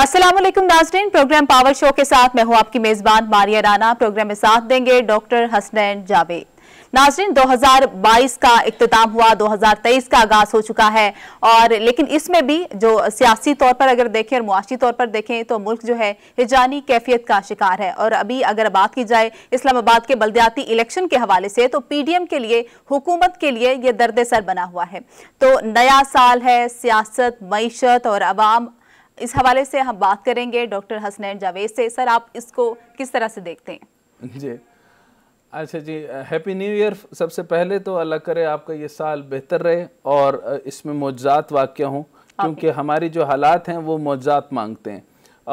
असलम नाजरीन programme power show के साथ मैं हूं आपकी मेज़बान मारिया राना प्रोग्राम में साथ देंगे डॉक्टर हसनैन जावेद नाजरीन 2022 का अख्ताम हुआ 2023 का आगाज़ हो चुका है और लेकिन इसमें भी जो सियासी तौर पर अगर देखें और मुआशी तौर पर देखें तो मुल्क जो है हिजानी कैफियत का शिकार है और अभी अगर बात की जाए इस्लामाबाद के बलदियाती इलेक्शन के हवाले से तो पी डी एम के लिए हुकूमत के लिए यह दर्द सर बना हुआ है तो नया साल है सियासत मीशत और आवाम इस हवाले से हम बात करेंगे डॉक्टर हसनैन जावेद से सर आप इसको किस तरह से देखते हैं जी अच्छा जी हैप्पी न्यू ईयर सबसे पहले तो अल्लाह करे आपका ये साल बेहतर रहे और इसमें मौजात वाक्य हों क्योंकि हमारी जो हालात हैं वो मौजात मांगते हैं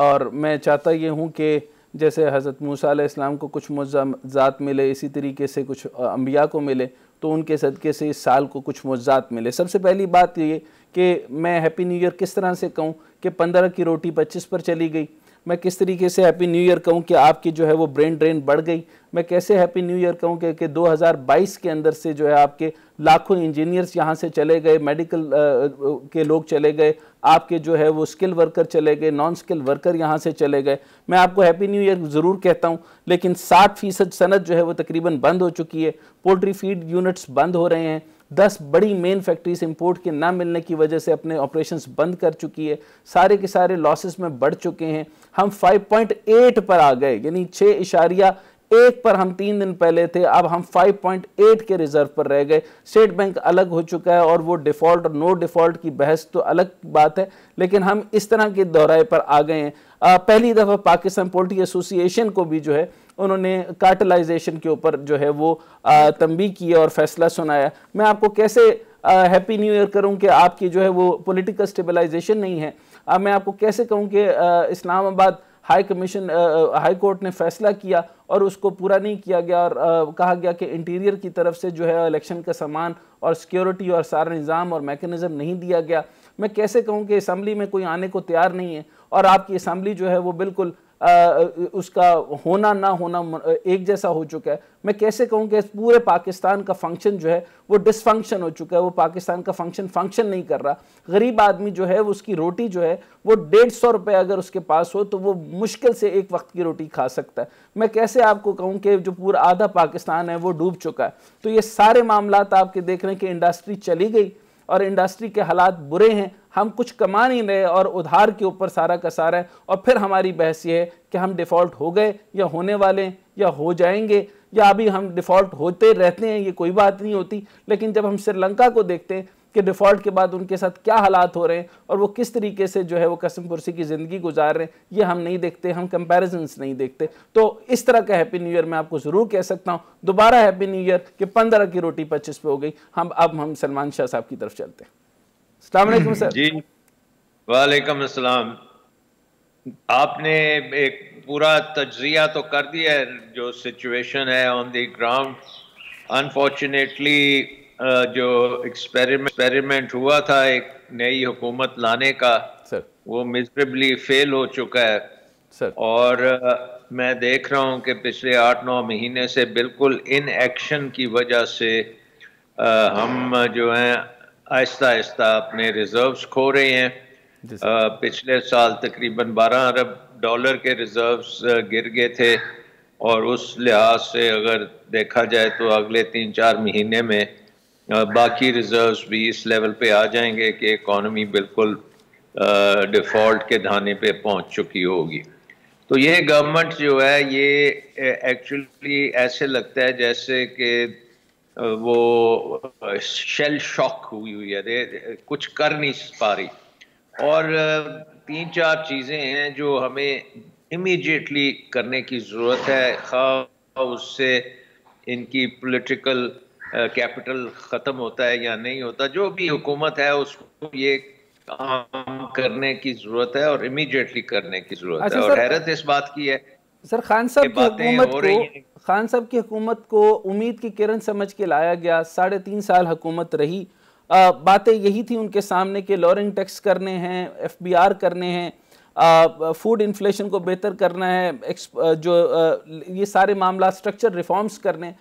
और मैं चाहता ये हूँ कि जैसे हज़रत मूसा इस्लाम को कुछ मौजात मिले इसी तरीके से कुछ अम्बिया को मिले तो उनके सदक़े से इस साल को कुछ मौजात मिले सबसे पहली बात ये कि मैं हैप्पी न्यू ईयर किस तरह से कहूँ कि पंद्रह की रोटी पच्चीस पर चली गई मैं किस तरीके से हैप्पी न्यू ईयर कहूँ कि आपकी जो है वो ब्रेन ड्रेन बढ़ गई मैं कैसे हैप्पी न्यू ईयर कहूँ कि, कि 2022 के अंदर से जो है आपके लाखों इंजीनियर्स यहाँ से चले गए मेडिकल आ, के लोग चले गए आपके जो है वो स्किल वर्कर चले गए नॉन स्किल वर्कर यहाँ से चले गए मैं आपको हैप्पी न्यू ईयर ज़रूर कहता हूँ लेकिन साठ फीसद सनत जो है वो तकरीबन बंद हो चुकी है पोल्ट्री फीड यूनिट्स बंद हो रहे हैं दस बड़ी मेन फैक्ट्रीज इंपोर्ट के ना मिलने की वजह से अपने ऑपरेशंस बंद कर चुकी है सारे के सारे लॉसेस में बढ़ चुके हैं हम 5.8 पर आ गए यानी छः इशारिया एक पर हम तीन दिन पहले थे अब हम 5.8 के रिजर्व पर रह गए स्टेट बैंक अलग हो चुका है और वो डिफ़ॉल्ट और नो डिफ़ॉल्ट की बहस तो अलग बात है लेकिन हम इस तरह के दौराए पर आ गए हैं पहली दफ़ा पाकिस्तान पोल्ट्री एसोसिएशन को भी जो है उन्होंने कार्टलाइजेशन के ऊपर जो है वो तंबी किया और फैसला सुनाया मैं आपको कैसे हैप्पी न्यू ईयर करूं कि आपकी जो है वो पॉलिटिकल स्टेबलाइजेशन नहीं है आ, मैं आपको कैसे कहूं कि Islamabad high commission high court ने फैसला किया और उसको पूरा नहीं किया गया और आ, कहा गया कि इंटीरियर की तरफ से जो है इलेक्शन का सामान और सिक्योरिटी और सारा निज़ाम और मैकेनिज़म नहीं दिया गया मैं कैसे कहूँ कि असम्बली में कोई आने को तैयार नहीं है और आपकी असम्बली जो है वो बिल्कुल उसका होना ना होना एक जैसा हो चुका है मैं कैसे कहूँ कि पूरे पाकिस्तान का फंक्शन जो है वो डिसफंक्शन हो चुका है वो पाकिस्तान का फंक्शन फंक्शन नहीं कर रहा गरीब आदमी जो है उसकी रोटी जो है वो डेढ़ सौ रुपये अगर उसके पास हो तो वो मुश्किल से एक वक्त की रोटी खा सकता है मैं कैसे आपको कहूँ कि जो पूरा आधा पाकिस्तान है वो डूब चुका है तो ये सारे मामला आपके देख रहे हैं कि इंडस्ट्री चली गई और इंडस्ट्री के हालात बुरे हैं हम कुछ कमा नहीं रहे और उधार के ऊपर सारा का सारा है और फिर हमारी बहस ये है कि हम डिफ़ॉल्ट हो गए या होने वाले या हो जाएंगे या अभी हम डिफ़ॉल्ट होते रहते हैं ये कोई बात नहीं होती लेकिन जब हम श्रीलंका को देखते हैं कि डिफ़ॉल्ट के बाद उनके साथ क्या हालात हो रहे हैं और वो किस तरीके से जो है वो कसम पुरसी की ज़िंदगी गुजार रहे हैं ये हम नहीं देखते हम कंपैरिजन्स नहीं देखते तो इस तरह का हैप्पी न्यू ईयर मैं आपको ज़रूर कह सकता हूँ दोबारा हैप्पी न्यू ईयर कि पंद्रह की रोटी पच्चीस पे हो गई हम अब हम सलमान शाह साहब की तरफ चलते हैं सर जी वालेकुम आपने एक पूरा तजिया तो कर दिया है जो सिचुएशन है ऑन द ग्राउंड अनफॉर्चुनेटली जो एक्सपेरिमेंट एक्सपेरिमेंट हुआ था एक नई हुकूमत लाने का सर वो मिजरेबली फेल हो चुका है सर और आ, मैं देख रहा हूँ कि पिछले आठ नौ महीने से बिल्कुल इन एक्शन की वजह से आ, हम जो हैं आहिस्ता आहिस्ता अपने रिजर्व्स खो रहे हैं आ, पिछले साल तकरीबन 12 अरब डॉलर के रिजर्व्स uh, गिर गए थे और उस लिहाज से अगर देखा जाए तो अगले तीन चार महीने में uh, बाकी रिजर्व्स भी इस लेवल पे आ जाएंगे कि इकॉनमी बिल्कुल डिफ़ॉल्ट uh, के धाने पे पहुंच चुकी होगी तो ये गवर्नमेंट जो है ये एक्चुअली ऐसे लगता है जैसे कि वो शेल शॉक हुई हुई है कुछ कर नहीं पा रही और तीन चार चीज़ें हैं जो हमें इमीडिएटली करने की ज़रूरत है खा उससे इनकी पॉलिटिकल कैपिटल ख़त्म होता है या नहीं होता जो भी हुकूमत है उसको ये काम करने की ज़रूरत है और इमीडिएटली करने की ज़रूरत अच्छा है और हैरत इस बात की है सर खान साहब की हुकूमत को खान साहब की हुकूमत को उम्मीद की किरण समझ के लाया गया साढ़े तीन साल हुकूमत रही बातें यही थी उनके सामने कि लॉरिंग टैक्स करने हैं एफ करने हैं फूड इन्फ्लेशन को बेहतर करना है जो ये सारे मामला स्ट्रक्चर रिफॉर्म्स करने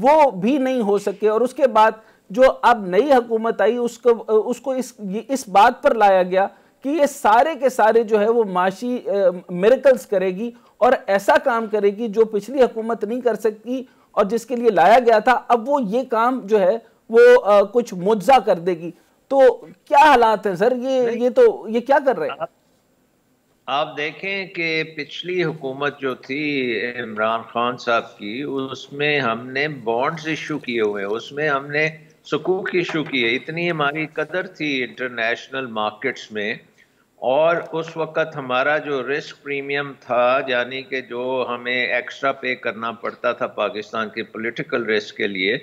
वो भी नहीं हो सके और उसके बाद जो अब नई हुकूमत आई उसको उसको इस इस बात पर लाया गया कि ये सारे के सारे जो है वो माशी मेरिकल्स करेगी और ऐसा काम करेगी जो पिछली हुकूमत नहीं कर सकती और जिसके लिए लाया गया था अब वो ये काम जो है वो आ, कुछ मुआवजा कर देगी तो क्या हालात हैं सर ये ये तो ये क्या कर रहे हैं आप देखें कि पिछली हुकूमत जो थी इमरान खान साहब की उसमें हमने बॉन्ड्स इशू किए हुए उसमें हमने सकूक इशू किए इतनी हमारी कदर थी इंटरनेशनल मार्केट्स में और उस वक़्त हमारा जो रिस्क प्रीमियम था यानी कि जो हमें एक्स्ट्रा पे करना पड़ता था पाकिस्तान के पॉलिटिकल रिस्क के लिए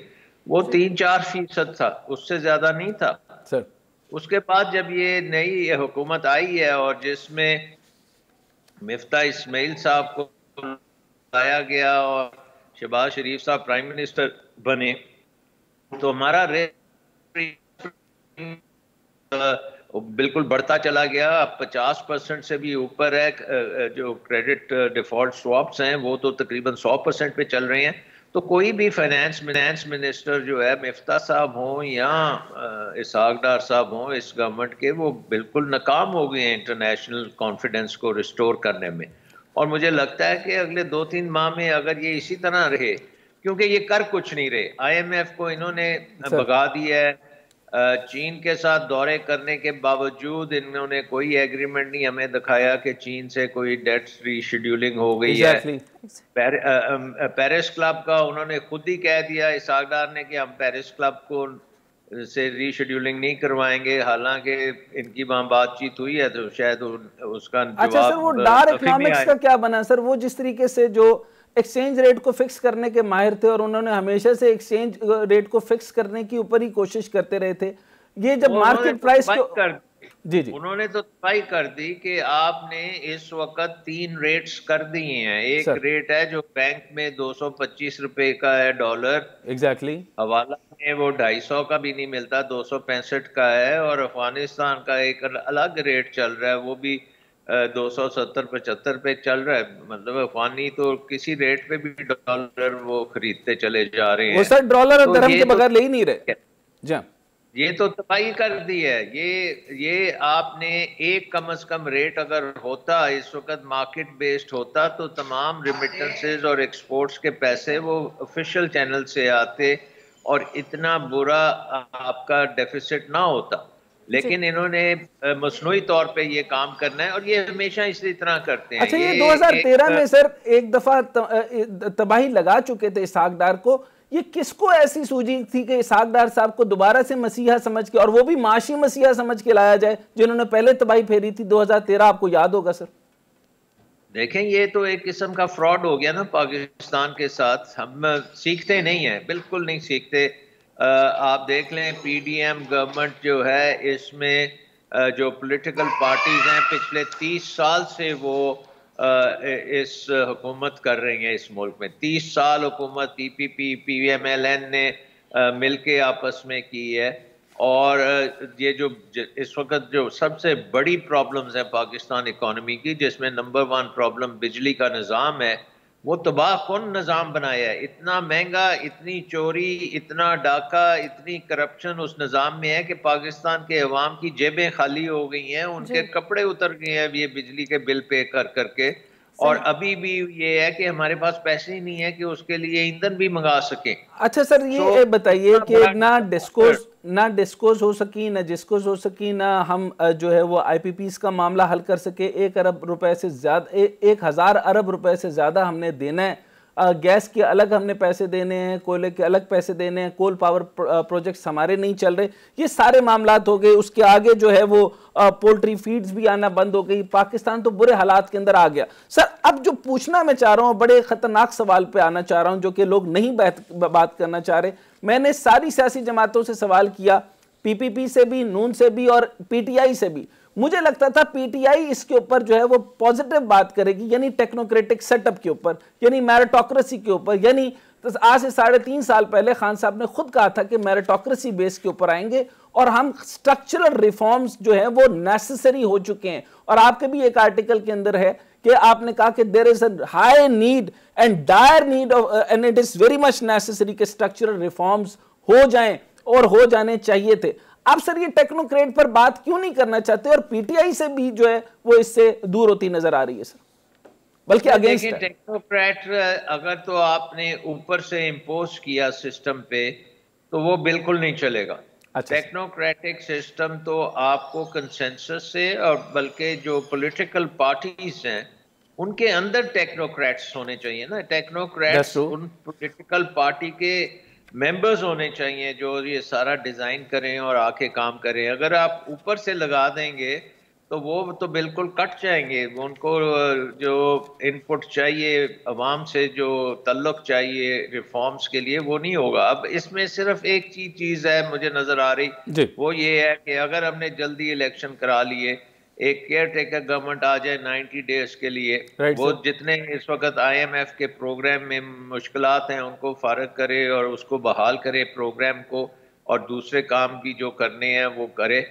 वो तीन चार फीसद था उससे ज़्यादा नहीं था सर उसके बाद जब ये नई हुकूमत आई है और जिसमें मिफ्ता इस्माइल साहब को लाया गया और शहबाज शरीफ साहब प्राइम मिनिस्टर बने तो हमारा बिल्कुल बढ़ता चला गया अब पचास परसेंट से भी ऊपर है जो क्रेडिट डिफॉल्ट स्वाप्स हैं वो तो तकरीबन सौ परसेंट पे चल रहे हैं तो कोई भी फाइनेंस फाइनेंस मिनिस्टर जो है मिफ्ता साहब हों या इसाक डार साहब हों इस गवर्नमेंट के वो बिल्कुल नाकाम हो गए हैं इंटरनेशनल कॉन्फिडेंस को रिस्टोर करने में और मुझे लगता है कि अगले दो तीन माह में अगर ये इसी तरह रहे क्योंकि ये कर कुछ नहीं रहे आईएमएफ को इन्होंने भगा दिया है चीन के साथ दौरे करने के बावजूद इन्होंने कोई एग्रीमेंट नहीं हमें दिखाया कि चीन से कोई डेट्स रीशेड्यूलिंग हो गई exactly. है पेरिस क्लब का उन्होंने खुद ही कह दिया इसाकदार ने कि हम पेरिस क्लब को से रीशेड्यूलिंग नहीं करवाएंगे हालांकि इनकी वहां बातचीत हुई है तो शायद उसका अच्छा सर वो डार इकोनॉमिक्स का क्या बना सर वो जिस तरीके से जो एक्सचेंज रेट को फिक्स करने के माहिर थे और उन्होंने हमेशा से एक्सचेंज रेट uh, को फिक्स करने की ऊपर ही कोशिश करते रहे थे ये जब मार्केट प्राइस तो कर जी जी उन्होंने तो तय कर दी कि आपने इस वक्त तीन रेट्स कर दिए हैं एक सर, रेट है जो बैंक में 225 रुपए का है डॉलर एग्जैक्टली exactly. हवाला में वो 250 का भी नहीं मिलता दो का है और अफगानिस्तान का एक अलग रेट चल रहा है वो भी दो सौ सत्तर पचहत्तर पे चल रहा है मतलब अफवानी तो किसी रेट पे भी डॉलर वो खरीदते चले जा रहे हैं वो सर डॉलर तो धर्म के तो बगैर ले ही नहीं रहे जी हाँ। ये तो तबाही कर दी है ये ये आपने एक कम से कम रेट अगर होता इस वक्त मार्केट बेस्ड होता तो तमाम रिमिटेंसेज और एक्सपोर्ट्स के पैसे वो ऑफिशियल चैनल से आते और इतना बुरा आपका डेफिसिट ना होता लेकिन इन्होंने मसनू तौर पे ये काम करना है और ये हमेशा इसी तरह करते हैं अच्छा ये, ये 2013 एक, में सर एक दफा तबाही लगा चुके थे इसहाक डार को ये किसको ऐसी सूझी थी कि इसहाक डार साहब को दोबारा से मसीहा समझ के और वो भी माशी मसीहा समझ के लाया जाए जिन्होंने पहले तबाही फेरी थी दो आपको याद होगा सर देखें ये तो एक किस्म का फ्रॉड हो गया ना पाकिस्तान के साथ हम सीखते नहीं है बिल्कुल नहीं सीखते आप देख लें पीडीएम गवर्नमेंट जो है इसमें जो पॉलिटिकल पार्टीज हैं पिछले तीस साल से वो इस हुकूमत कर रही हैं इस मुल्क में तीस साल हुकूमत PPP P P P M L N ने मिल के आपस में की है और ये जो इस वक्त जो सबसे बड़ी प्रॉब्लम्स हैं पाकिस्तान इकोनॉमी की जिसमें नंबर वन प्रॉब्लम बिजली का निज़ाम है वो तबाह कौन निज़ाम बनाया है इतना महंगा इतनी चोरी इतना डाका इतनी करप्शन उस निज़ाम में है कि पाकिस्तान के अवाम की जेबें खाली हो गई हैं उनके कपड़े उतर गए हैं ये बिजली के बिल पे कर करके और अभी भी ये है कि हमारे पास पैसे ही नहीं है कि उसके लिए ईंधन भी मंगा सके अच्छा सर ये बताइए कि ना डिस्कोर्स ना डिस्कोज हो सकी ना डिस्कोज हो सकी ना हम जो है वो आई का मामला हल कर सके एक अरब रुपए से ज़्यादा एक हज़ार अरब रुपए से ज़्यादा हमने देना है गैस के अलग हमने पैसे देने हैं कोयले के अलग पैसे देने हैं कोल पावर प्रोजेक्ट्स हमारे नहीं चल रहे ये सारे मामला हो गए उसके आगे जो है वो पोल्ट्री फीड्स भी आना बंद हो गई पाकिस्तान तो बुरे हालात के अंदर आ गया सर अब जो पूछना मैं चाह रहा हूँ बड़े खतरनाक सवाल पर आना चाह रहा हूँ जो कि लोग नहीं बात करना चाह रहे मैंने सारी सियासी जमातों से सवाल किया पीपीपी से भी नून से भी और पीटीआई से भी मुझे लगता था पीटीआई इसके ऊपर जो है वो पॉजिटिव बात करेगी यानी टेक्नोक्रेटिक सेटअप के ऊपर यानी मैरिटोक्रेसी के ऊपर यानी तो आज से साढ़े तीन साल पहले खान साहब ने खुद कहा था कि मैरिटोक्रेसी बेस के ऊपर आएंगे और हम स्ट्रक्चरल रिफॉर्म्स जो है वो नेसेसरी हो चुके हैं और आपके भी एक आर्टिकल के अंदर है कि आपने कहा कि there is a high need and dire need of and it is very much necessary के स्ट्रक्चरल रिफॉर्म्स हो जाएं और हो जाने चाहिए थे आप सर ये टेक्नोक्रेट पर बात क्यों नहीं करना चाहते और पीटीआई से भी जो है वो इससे दूर होती नजर आ रही है सर बल्कि अगेंस्ट टेक्नोक्रेट अगर तो आपने ऊपर से इम्पोज किया सिस्टम पे तो वो बिल्कुल नहीं चलेगा टेक्नोक्रेटिक अच्छा सिस्टम तो आपको कंसेंसस से और बल्कि जो पॉलिटिकल पार्टीज हैं उनके अंदर टेक्नोक्रेट्स होने चाहिए ना टेक्नोक्रेट्स उन पॉलिटिकल पार्टी के मेंबर्स होने चाहिए जो ये सारा डिज़ाइन करें और आके काम करें अगर आप ऊपर से लगा देंगे तो वो तो बिल्कुल कट जाएंगे उनको जो इनपुट चाहिए आवाम से जो तल्लक चाहिए रिफॉर्म्स के लिए वो नहीं होगा अब इसमें सिर्फ एक चीज चीज़ है मुझे नज़र आ रही वो ये है कि अगर हमने जल्दी इलेक्शन करा लिए एक केयर टेकर गवर्नमेंट आ जाए 90 डेज के लिए right, वो sir. जितने इस वक्त आईएमएफ के प्रोग्राम में मुश्किल हैं उनको फारग करे और उसको बहाल करे प्रोग्राम को और दूसरे काम भी जो करने हैं वो करे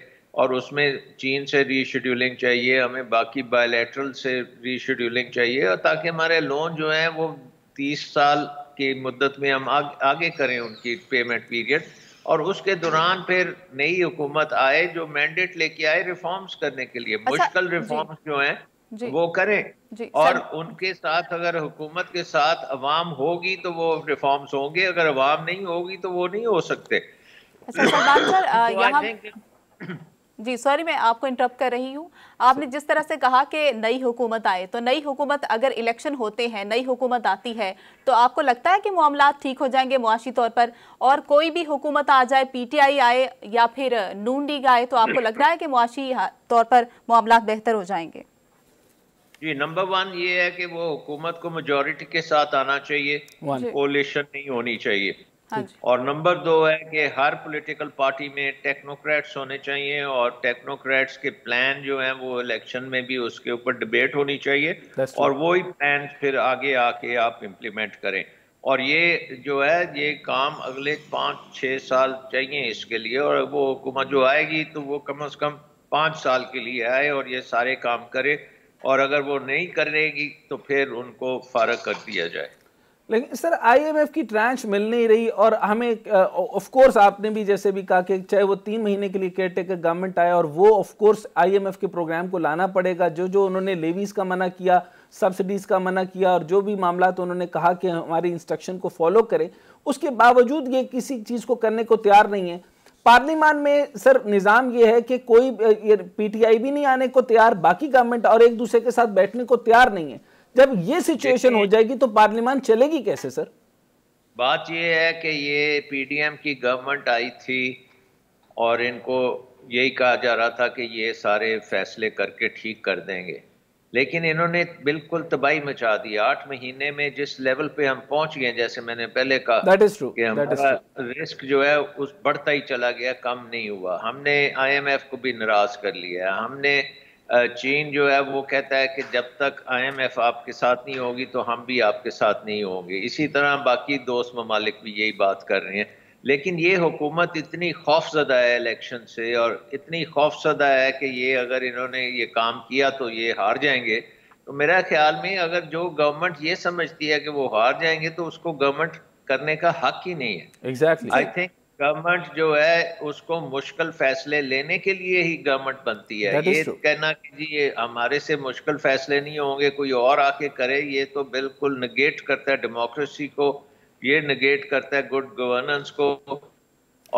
और उसमें चीन से रीशेड्यूलिंग चाहिए हमें बाकी बायोलेट्रल से रीशेड्यूलिंग चाहिए और ताकि हमारे लोन जो हैं वो तीस साल की मुद्दत में हम आग, आगे करें उनकी पेमेंट पीरियड और उसके दौरान फिर नई हुकूमत आए जो मैंडेट लेके आए रिफॉर्म्स करने के लिए अच्छा, मुश्किल रिफॉर्म्स जो हैं वो करें और उनके साथ अगर हुकूमत के साथ अवाम होगी तो वो रिफॉर्म्स होंगे अगर अवाम नहीं होगी तो वो नहीं हो सकते अच्छा, सर, तो जी सॉरी मैं आपको इंटरप्ट कर रही हूँ आपने जिस तरह से कहा कि नई हुकूमत आए तो नई हुकूमत अगर इलेक्शन होते हैं नई हुकूमत आती है तो आपको लगता है कि मामला ठीक हो जाएंगे मुआशी तौर पर और कोई भी हुकूमत आ जाए पीटीआई आए या फिर नून लीग आए तो आपको लग रहा है कि मुआशी तौर पर मामला बेहतर हो जाएंगे जी नंबर वन ये है कि वो हुकूमत को मेजोरिटी के साथ आना चाहिए कोलेशन नहीं होनी चाहिए हाँ और नंबर दो है कि हर पॉलिटिकल पार्टी में टेक्नोक्रेट्स होने चाहिए और टेक्नोक्रेट्स के प्लान जो हैं वो इलेक्शन में भी उसके ऊपर डिबेट होनी चाहिए और वही प्लान फिर आगे आके आप इम्प्लीमेंट करें और ये जो है ये काम अगले पाँच छः साल चाहिए इसके लिए और वो हुकूमत जो आएगी तो वो कम अज कम पाँच साल के लिए आए और ये सारे काम करे और अगर वो नहीं करेगी तो फिर उनको फारग कर दिया जाए लेकिन सर आईएमएफ की ट्रांच मिल नहीं रही और हमें ऑफ कोर्स आपने भी जैसे भी कहा कि चाहे वो तीन महीने के लिए केयर टेकर गवर्नमेंट आया और वो ऑफ कोर्स आईएमएफ के प्रोग्राम को लाना पड़ेगा जो जो उन्होंने लेवीज का मना किया सब्सिडीज का मना किया और जो भी मामला तो उन्होंने कहा कि हमारी इंस्ट्रक्शन को फॉलो करें उसके बावजूद ये किसी चीज़ को करने को तैयार नहीं है पार्लियामान में सर निज़ाम ये है कि कोई पीटीआई भी नहीं आने को तैयार बाकी गवर्नमेंट और एक दूसरे के साथ बैठने को तैयार नहीं है जब ये सिचुएशन हो जाएगी तो पार्लियामान चलेगी कैसे सर बात ये है कि ये पीडीएम की गवर्नमेंट आई थी और इनको यही कहा जा रहा था कि ये सारे फैसले करके ठीक कर देंगे लेकिन इन्होंने बिल्कुल तबाही मचा दी आठ महीने में जिस लेवल पे हम पहुंच गए जैसे मैंने पहले कहा कि हमारा रिस्क जो है उस बढ़ता ही चला गया कम नहीं हुआ हमने आईएमएफ को भी नाराज कर लिया हमने चीन जो है वो कहता है कि जब तक आईएमएफ आपके साथ नहीं होगी तो हम भी आपके साथ नहीं होंगे इसी तरह बाकी दोस्त ममालिक भी यही बात कर रहे हैं लेकिन ये हुकूमत इतनी खौफजदा है इलेक्शन से और इतनी खौफजदा है कि ये अगर इन्होंने ये काम किया तो ये हार जाएंगे तो मेरा ख्याल में अगर जो गवर्नमेंट ये समझती है कि वो हार जाएंगे तो उसको गवर्नमेंट करने का हक ही नहीं है एग्जैक्टली आई थिंक गवर्नमेंट जो है उसको मुश्किल फैसले लेने के लिए ही गवर्नमेंट बनती है ये कहना कि जी ये हमारे से मुश्किल फैसले नहीं होंगे कोई और आके करे ये तो बिल्कुल निगेट करता है डेमोक्रेसी को ये निगेट करता है गुड गवर्नेंस को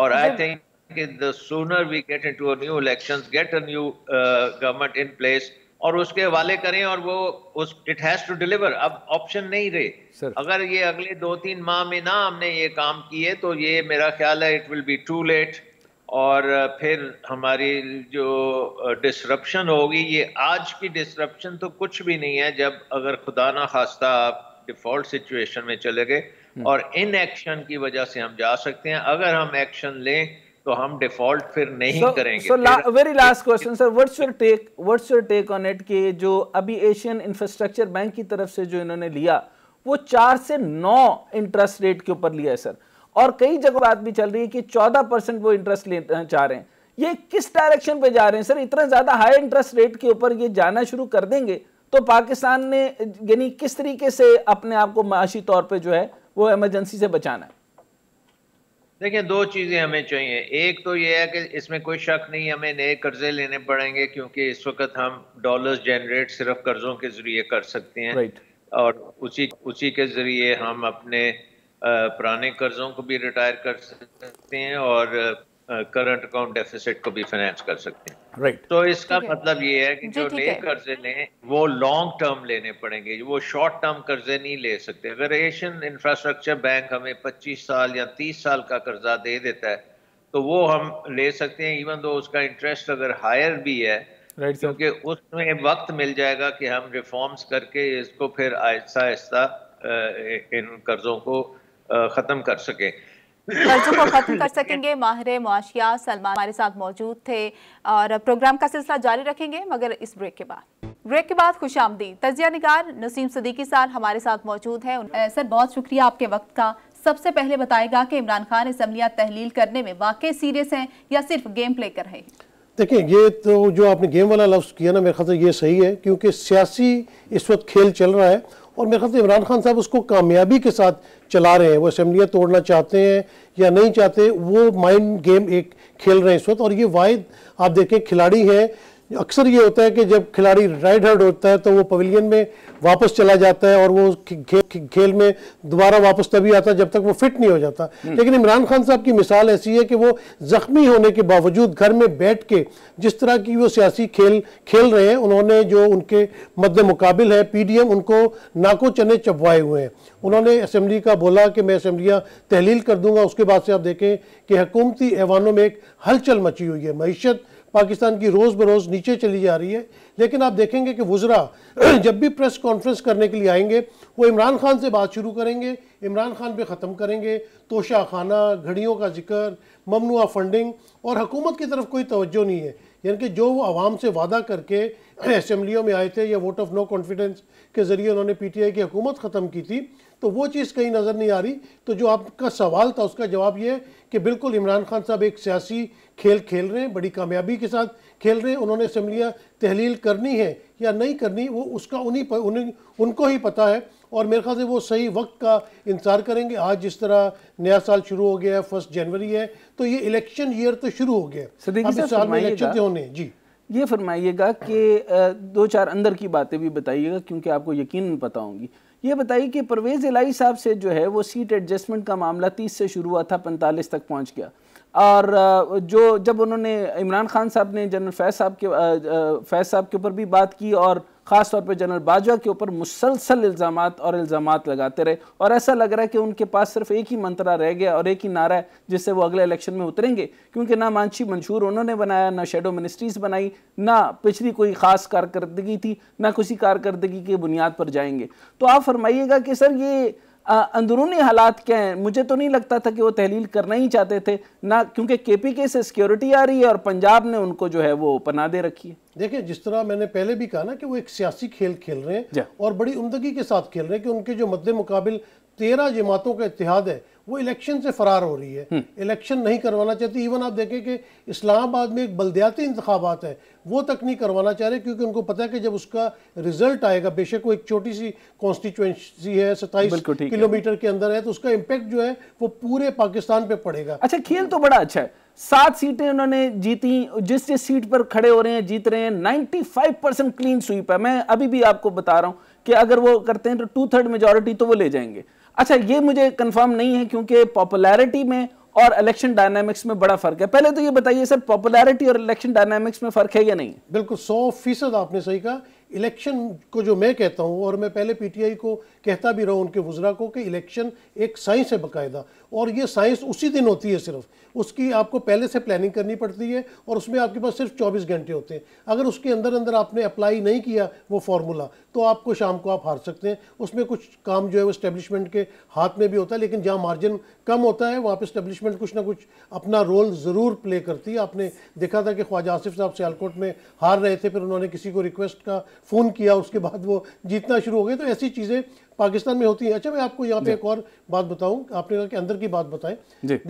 और I think the sooner we get into new elections get a new government in place और उसके वाले करें और वो उस इट हैज टू डिलीवर अब ऑप्शन नहीं रहे सर अगर ये अगले दो तीन माह में ना हमने ये काम किए तो ये मेरा ख्याल है it will be too late और फिर हमारी जो डिसरप्शन होगी ये आज की डिसरप्शन तो कुछ भी नहीं है जब अगर खुदा ना खास्ता आप डिफॉल्ट सिचुएशन में चले गए हम्म। और इन एक्शन की वजह से हम जा सकते हैं अगर हम एक्शन लें तो हम डिफॉल्ट फिर नहीं so, करेंगे so very last question sir what's your take what's your take on it कि जो अभी एशियन इंफ्रास्ट्रक्चर बैंक की तरफ से जो इन्होंने लिया वो चार से नौ इंटरेस्ट रेट के ऊपर लिया है सर और कई जगह बात भी चल रही है कि चौदह परसेंट वो इंटरेस्ट लेना चाह रहे हैं ये किस डायरेक्शन पे जा रहे हैं सर इतना ज्यादा हाई इंटरेस्ट रेट के ऊपर ये जाना शुरू कर देंगे तो पाकिस्तान ने यानी किस तरीके से अपने आप को माशी तौर पे जो है वो एमरजेंसी से बचाना है देखिए दो चीज़ें हमें चाहिए एक तो ये है कि इसमें कोई शक नहीं हमें नए कर्जे लेने पड़ेंगे क्योंकि इस वक्त हम डॉलर्स जनरेट सिर्फ कर्जों के जरिए कर सकते हैं right. और उसी उसी के जरिए हम अपने पुराने कर्जों को भी रिटायर कर सकते हैं और करंट अकाउंट डेफिसिट को भी फाइनेंस कर सकते हैं राइट right. तो इसका okay. मतलब ये है कि जो नए कर्जे लें वो लॉन्ग टर्म लेने पड़ेंगे वो शॉर्ट टर्म कर्जे नहीं ले सकते अगर एशियन इंफ्रास्ट्रक्चर बैंक हमें 25 साल या 30 साल का कर्जा दे देता है तो वो हम ले सकते हैं इवन दो उसका इंटरेस्ट अगर हायर भी है right, क्योंकि उसमें वक्त मिल जाएगा कि हम रिफॉर्म्स करके इसको फिर आहिस्ता आहिस्ता इन कर्जों को ख़त्म कर सकें कर्जों को खत्म कर सकेंगे माहिर मुआशिया सलमान हमारे साथ मौजूद थे और प्रोग्राम का सिलसिला जारी रखेंगे मगर इस ब्रेक के बाद ब्रेक के बाद खुश आमदी तजिया निगार नसीम सदीकी साहब हमारे साथ मौजूद है सर बहुत शुक्रिया आपके वक्त का सबसे पहले बताएगा कि इमरान खान इसम्बलियाँ तहलील करने में वाकई सीरियस हैं या सिर्फ गेम प्ले कर रहे हैं देखिए ये तो जो आपने गेम वाला लफ्ज़ किया ना मेरे ख्याल ये सही है क्योंकि सियासी इस वक्त खेल चल रहा है और मेरे ख्याल से इमरान खान साहब उसको कामयाबी के साथ चला रहे हैं वो असम्बलियाँ तोड़ना चाहते हैं या नहीं चाहते वो माइंड गेम एक खेल रहे हैं इस वक्त और ये वाहिद आप देखें खिलाड़ी हैं अक्सर ये होता है कि जब खिलाड़ी राइट हर्ड होता है तो वो पवेलियन में वापस चला जाता है और वो खेल खे, खेल में दोबारा वापस तभी आता है जब तक वो फिट नहीं हो जाता हम्म। लेकिन इमरान खान साहब की मिसाल ऐसी है कि वो ज़ख्मी होने के बावजूद घर में बैठ के जिस तरह की वो सियासी खेल खेल रहे हैं उन्होंने जो उनके मद्द मुकाबिल है पी डी एम उनको नाको चने चपवाए हुए हैं उन्होंने असम्बली का बोला कि मैं असम्बलियाँ तहलील कर दूंगा उसके बाद से आप देखें कि हकूमती ऐवानों में एक हलचल मची हुई है मीशत पाकिस्तान की रोज़ बरोज़ नीचे चली जा रही है लेकिन आप देखेंगे कि वज़रा जब भी प्रेस कॉन्फ्रेंस करने के लिए आएंगे वो इमरान खान से बात शुरू करेंगे इमरान खान पे ख़त्म करेंगे तोशा खाना घड़ियों का जिक्र ममनुआ फंडिंग और हकूमत की तरफ कोई तोज्जो नहीं है यानी कि जो वो आवाम से वादा करके असम्बलियों में आए थे या वोट ऑफ नो कॉन्फिडेंस के ज़रिए उन्होंने पी टी आई की हकूमत ख़त्म की थी तो वो चीज़ कहीं नज़र नहीं आ रही तो जो आपका सवाल था उसका जवाब ये है कि बिल्कुल इमरान खान साहब एक सियासी खेल खेल रहे हैं बड़ी कामयाबी के साथ खेल रहे हैं उन्होंने असम्बलियाँ तहलील करनी है या नहीं करनी वो उसका उन्हीं पर उन्हीं उनको ही पता है और मेरे ख्याल से वो सही वक्त का इंतज़ार करेंगे आज जिस तरह नया साल शुरू हो गया है फर्स्ट जनवरी है तो ये इलेक्शन ईयर तो शुरू हो गया है साल में इलेक्शन होने जी ये फरमाइएगा कि दो चार अंदर की बातें भी बताइएगा क्योंकि आपको यकीन पता होंगी ये बताइए कि परवेज़ इलाई साहब से जो है वो सीट एडजस्टमेंट का मामला तीस से शुरू हुआ था पैंतालीस तक पहुँच गया और जो जब उन्होंने इमरान खान साहब ने जनरल फैज साहब के फैज साहब के ऊपर भी बात की और ख़ास तौर पर जनरल बाजवा के ऊपर मुसलसल इल्ज़ाम और इल्ज़ाम लगाते रहे और ऐसा लग रहा है कि उनके पास सिर्फ एक ही मंत्रा रह गया और एक ही नारा है जिससे वो अगले इलेक्शन में उतरेंगे क्योंकि ना मानछी मंशूर उन्होंने बनाया ना शेडो मिनिस्ट्रीज़ बनाई ना पिछली कोई ख़ास कारकर्दगी थी ना किसी कारकर्दगी की बुनियाद पर जाएंगे तो आप फरमाइएगा कि सर ये अंदरूनी हालात क्या हैं मुझे तो नहीं लगता था कि वो तहलील करना ही चाहते थे ना क्योंकि के पी के से सिक्योरिटी आ रही है और पंजाब ने उनको जो है वो पना दे रखी है देखिए जिस तरह मैंने पहले भी कहा ना कि वो एक सियासी खेल खेल रहे हैं और बड़ी उमदगी के साथ खेल रहे हैं कि उनके जो मद्दे मुकाबिल तेरह जमातों का इतिहाद है वो इलेक्शन से फरार हो रही है हम्म। इलेक्शन नहीं करवाना चाहती इवन आप देखें कि इस्लामाबाद में एक बलदयाती इंतबात है वो तक नहीं करवाना चाह रहे क्योंकि उनको पता है कि जब उसका रिजल्ट आएगा बेशक वो एक छोटी सी कॉन्स्टिट्यूंसी है सताईस किलोमीटर के अंदर है तो उसका इम्पेक्ट जो है वो पूरे पाकिस्तान पर पड़ेगा अच्छा खेल तो बड़ा अच्छा है सात सीटें उन्होंने जीती जिस जिस सीट पर खड़े हो रहे हैं जीत रहे हैं फाइव परसेंट क्लीन स्वीप है मैं अभी भी आपको बता रहा हूं कि अगर वो करते हैं तो टू थर्ड मेजोरिटी तो वो ले जाएंगे अच्छा ये मुझे कंफर्म नहीं है क्योंकि पॉपुलैरिटी में और इलेक्शन डायनामिक्स में बड़ा फर्क है पहले तो ये बताइए सर पॉपुलैरिटी और इलेक्शन डायनामिक्स में फर्क है या नहीं बिल्कुल सौ फीसद आपने सही कहा इलेक्शन को जो मैं कहता हूँ और मैं पहले पीटीआई को कहता भी रहा हूँ उनके वज्रा को कि इलेक्शन एक साइंस है बकायदा और ये साइंस उसी दिन होती है सिर्फ उसकी आपको पहले से प्लानिंग करनी पड़ती है और उसमें आपके पास सिर्फ 24 घंटे होते हैं अगर उसके अंदर अंदर आपने अप्लाई नहीं किया वो फार्मूला तो आपको शाम को आप हार सकते हैं उसमें कुछ काम जो है वो इस्टेब्लिशमेंट के हाथ में भी होता है लेकिन जहाँ मार्जिन कम होता है वहाँ पर इस्टेब्लिशमेंट कुछ ना कुछ अपना रोल ज़रूर प्ले करती है आपने देखा था कि ख्वाजा आसिफ साहब सियालकोट में हार रहे थे फिर उन्होंने किसी को रिक्वेस्ट का फ़ोन किया उसके बाद वो जीतना शुरू हो गया तो ऐसी चीज़ें पाकिस्तान में होती है अच्छा मैं आपको यहाँ पे एक और बात बताऊँ आपने कहा कि अंदर की बात बताएं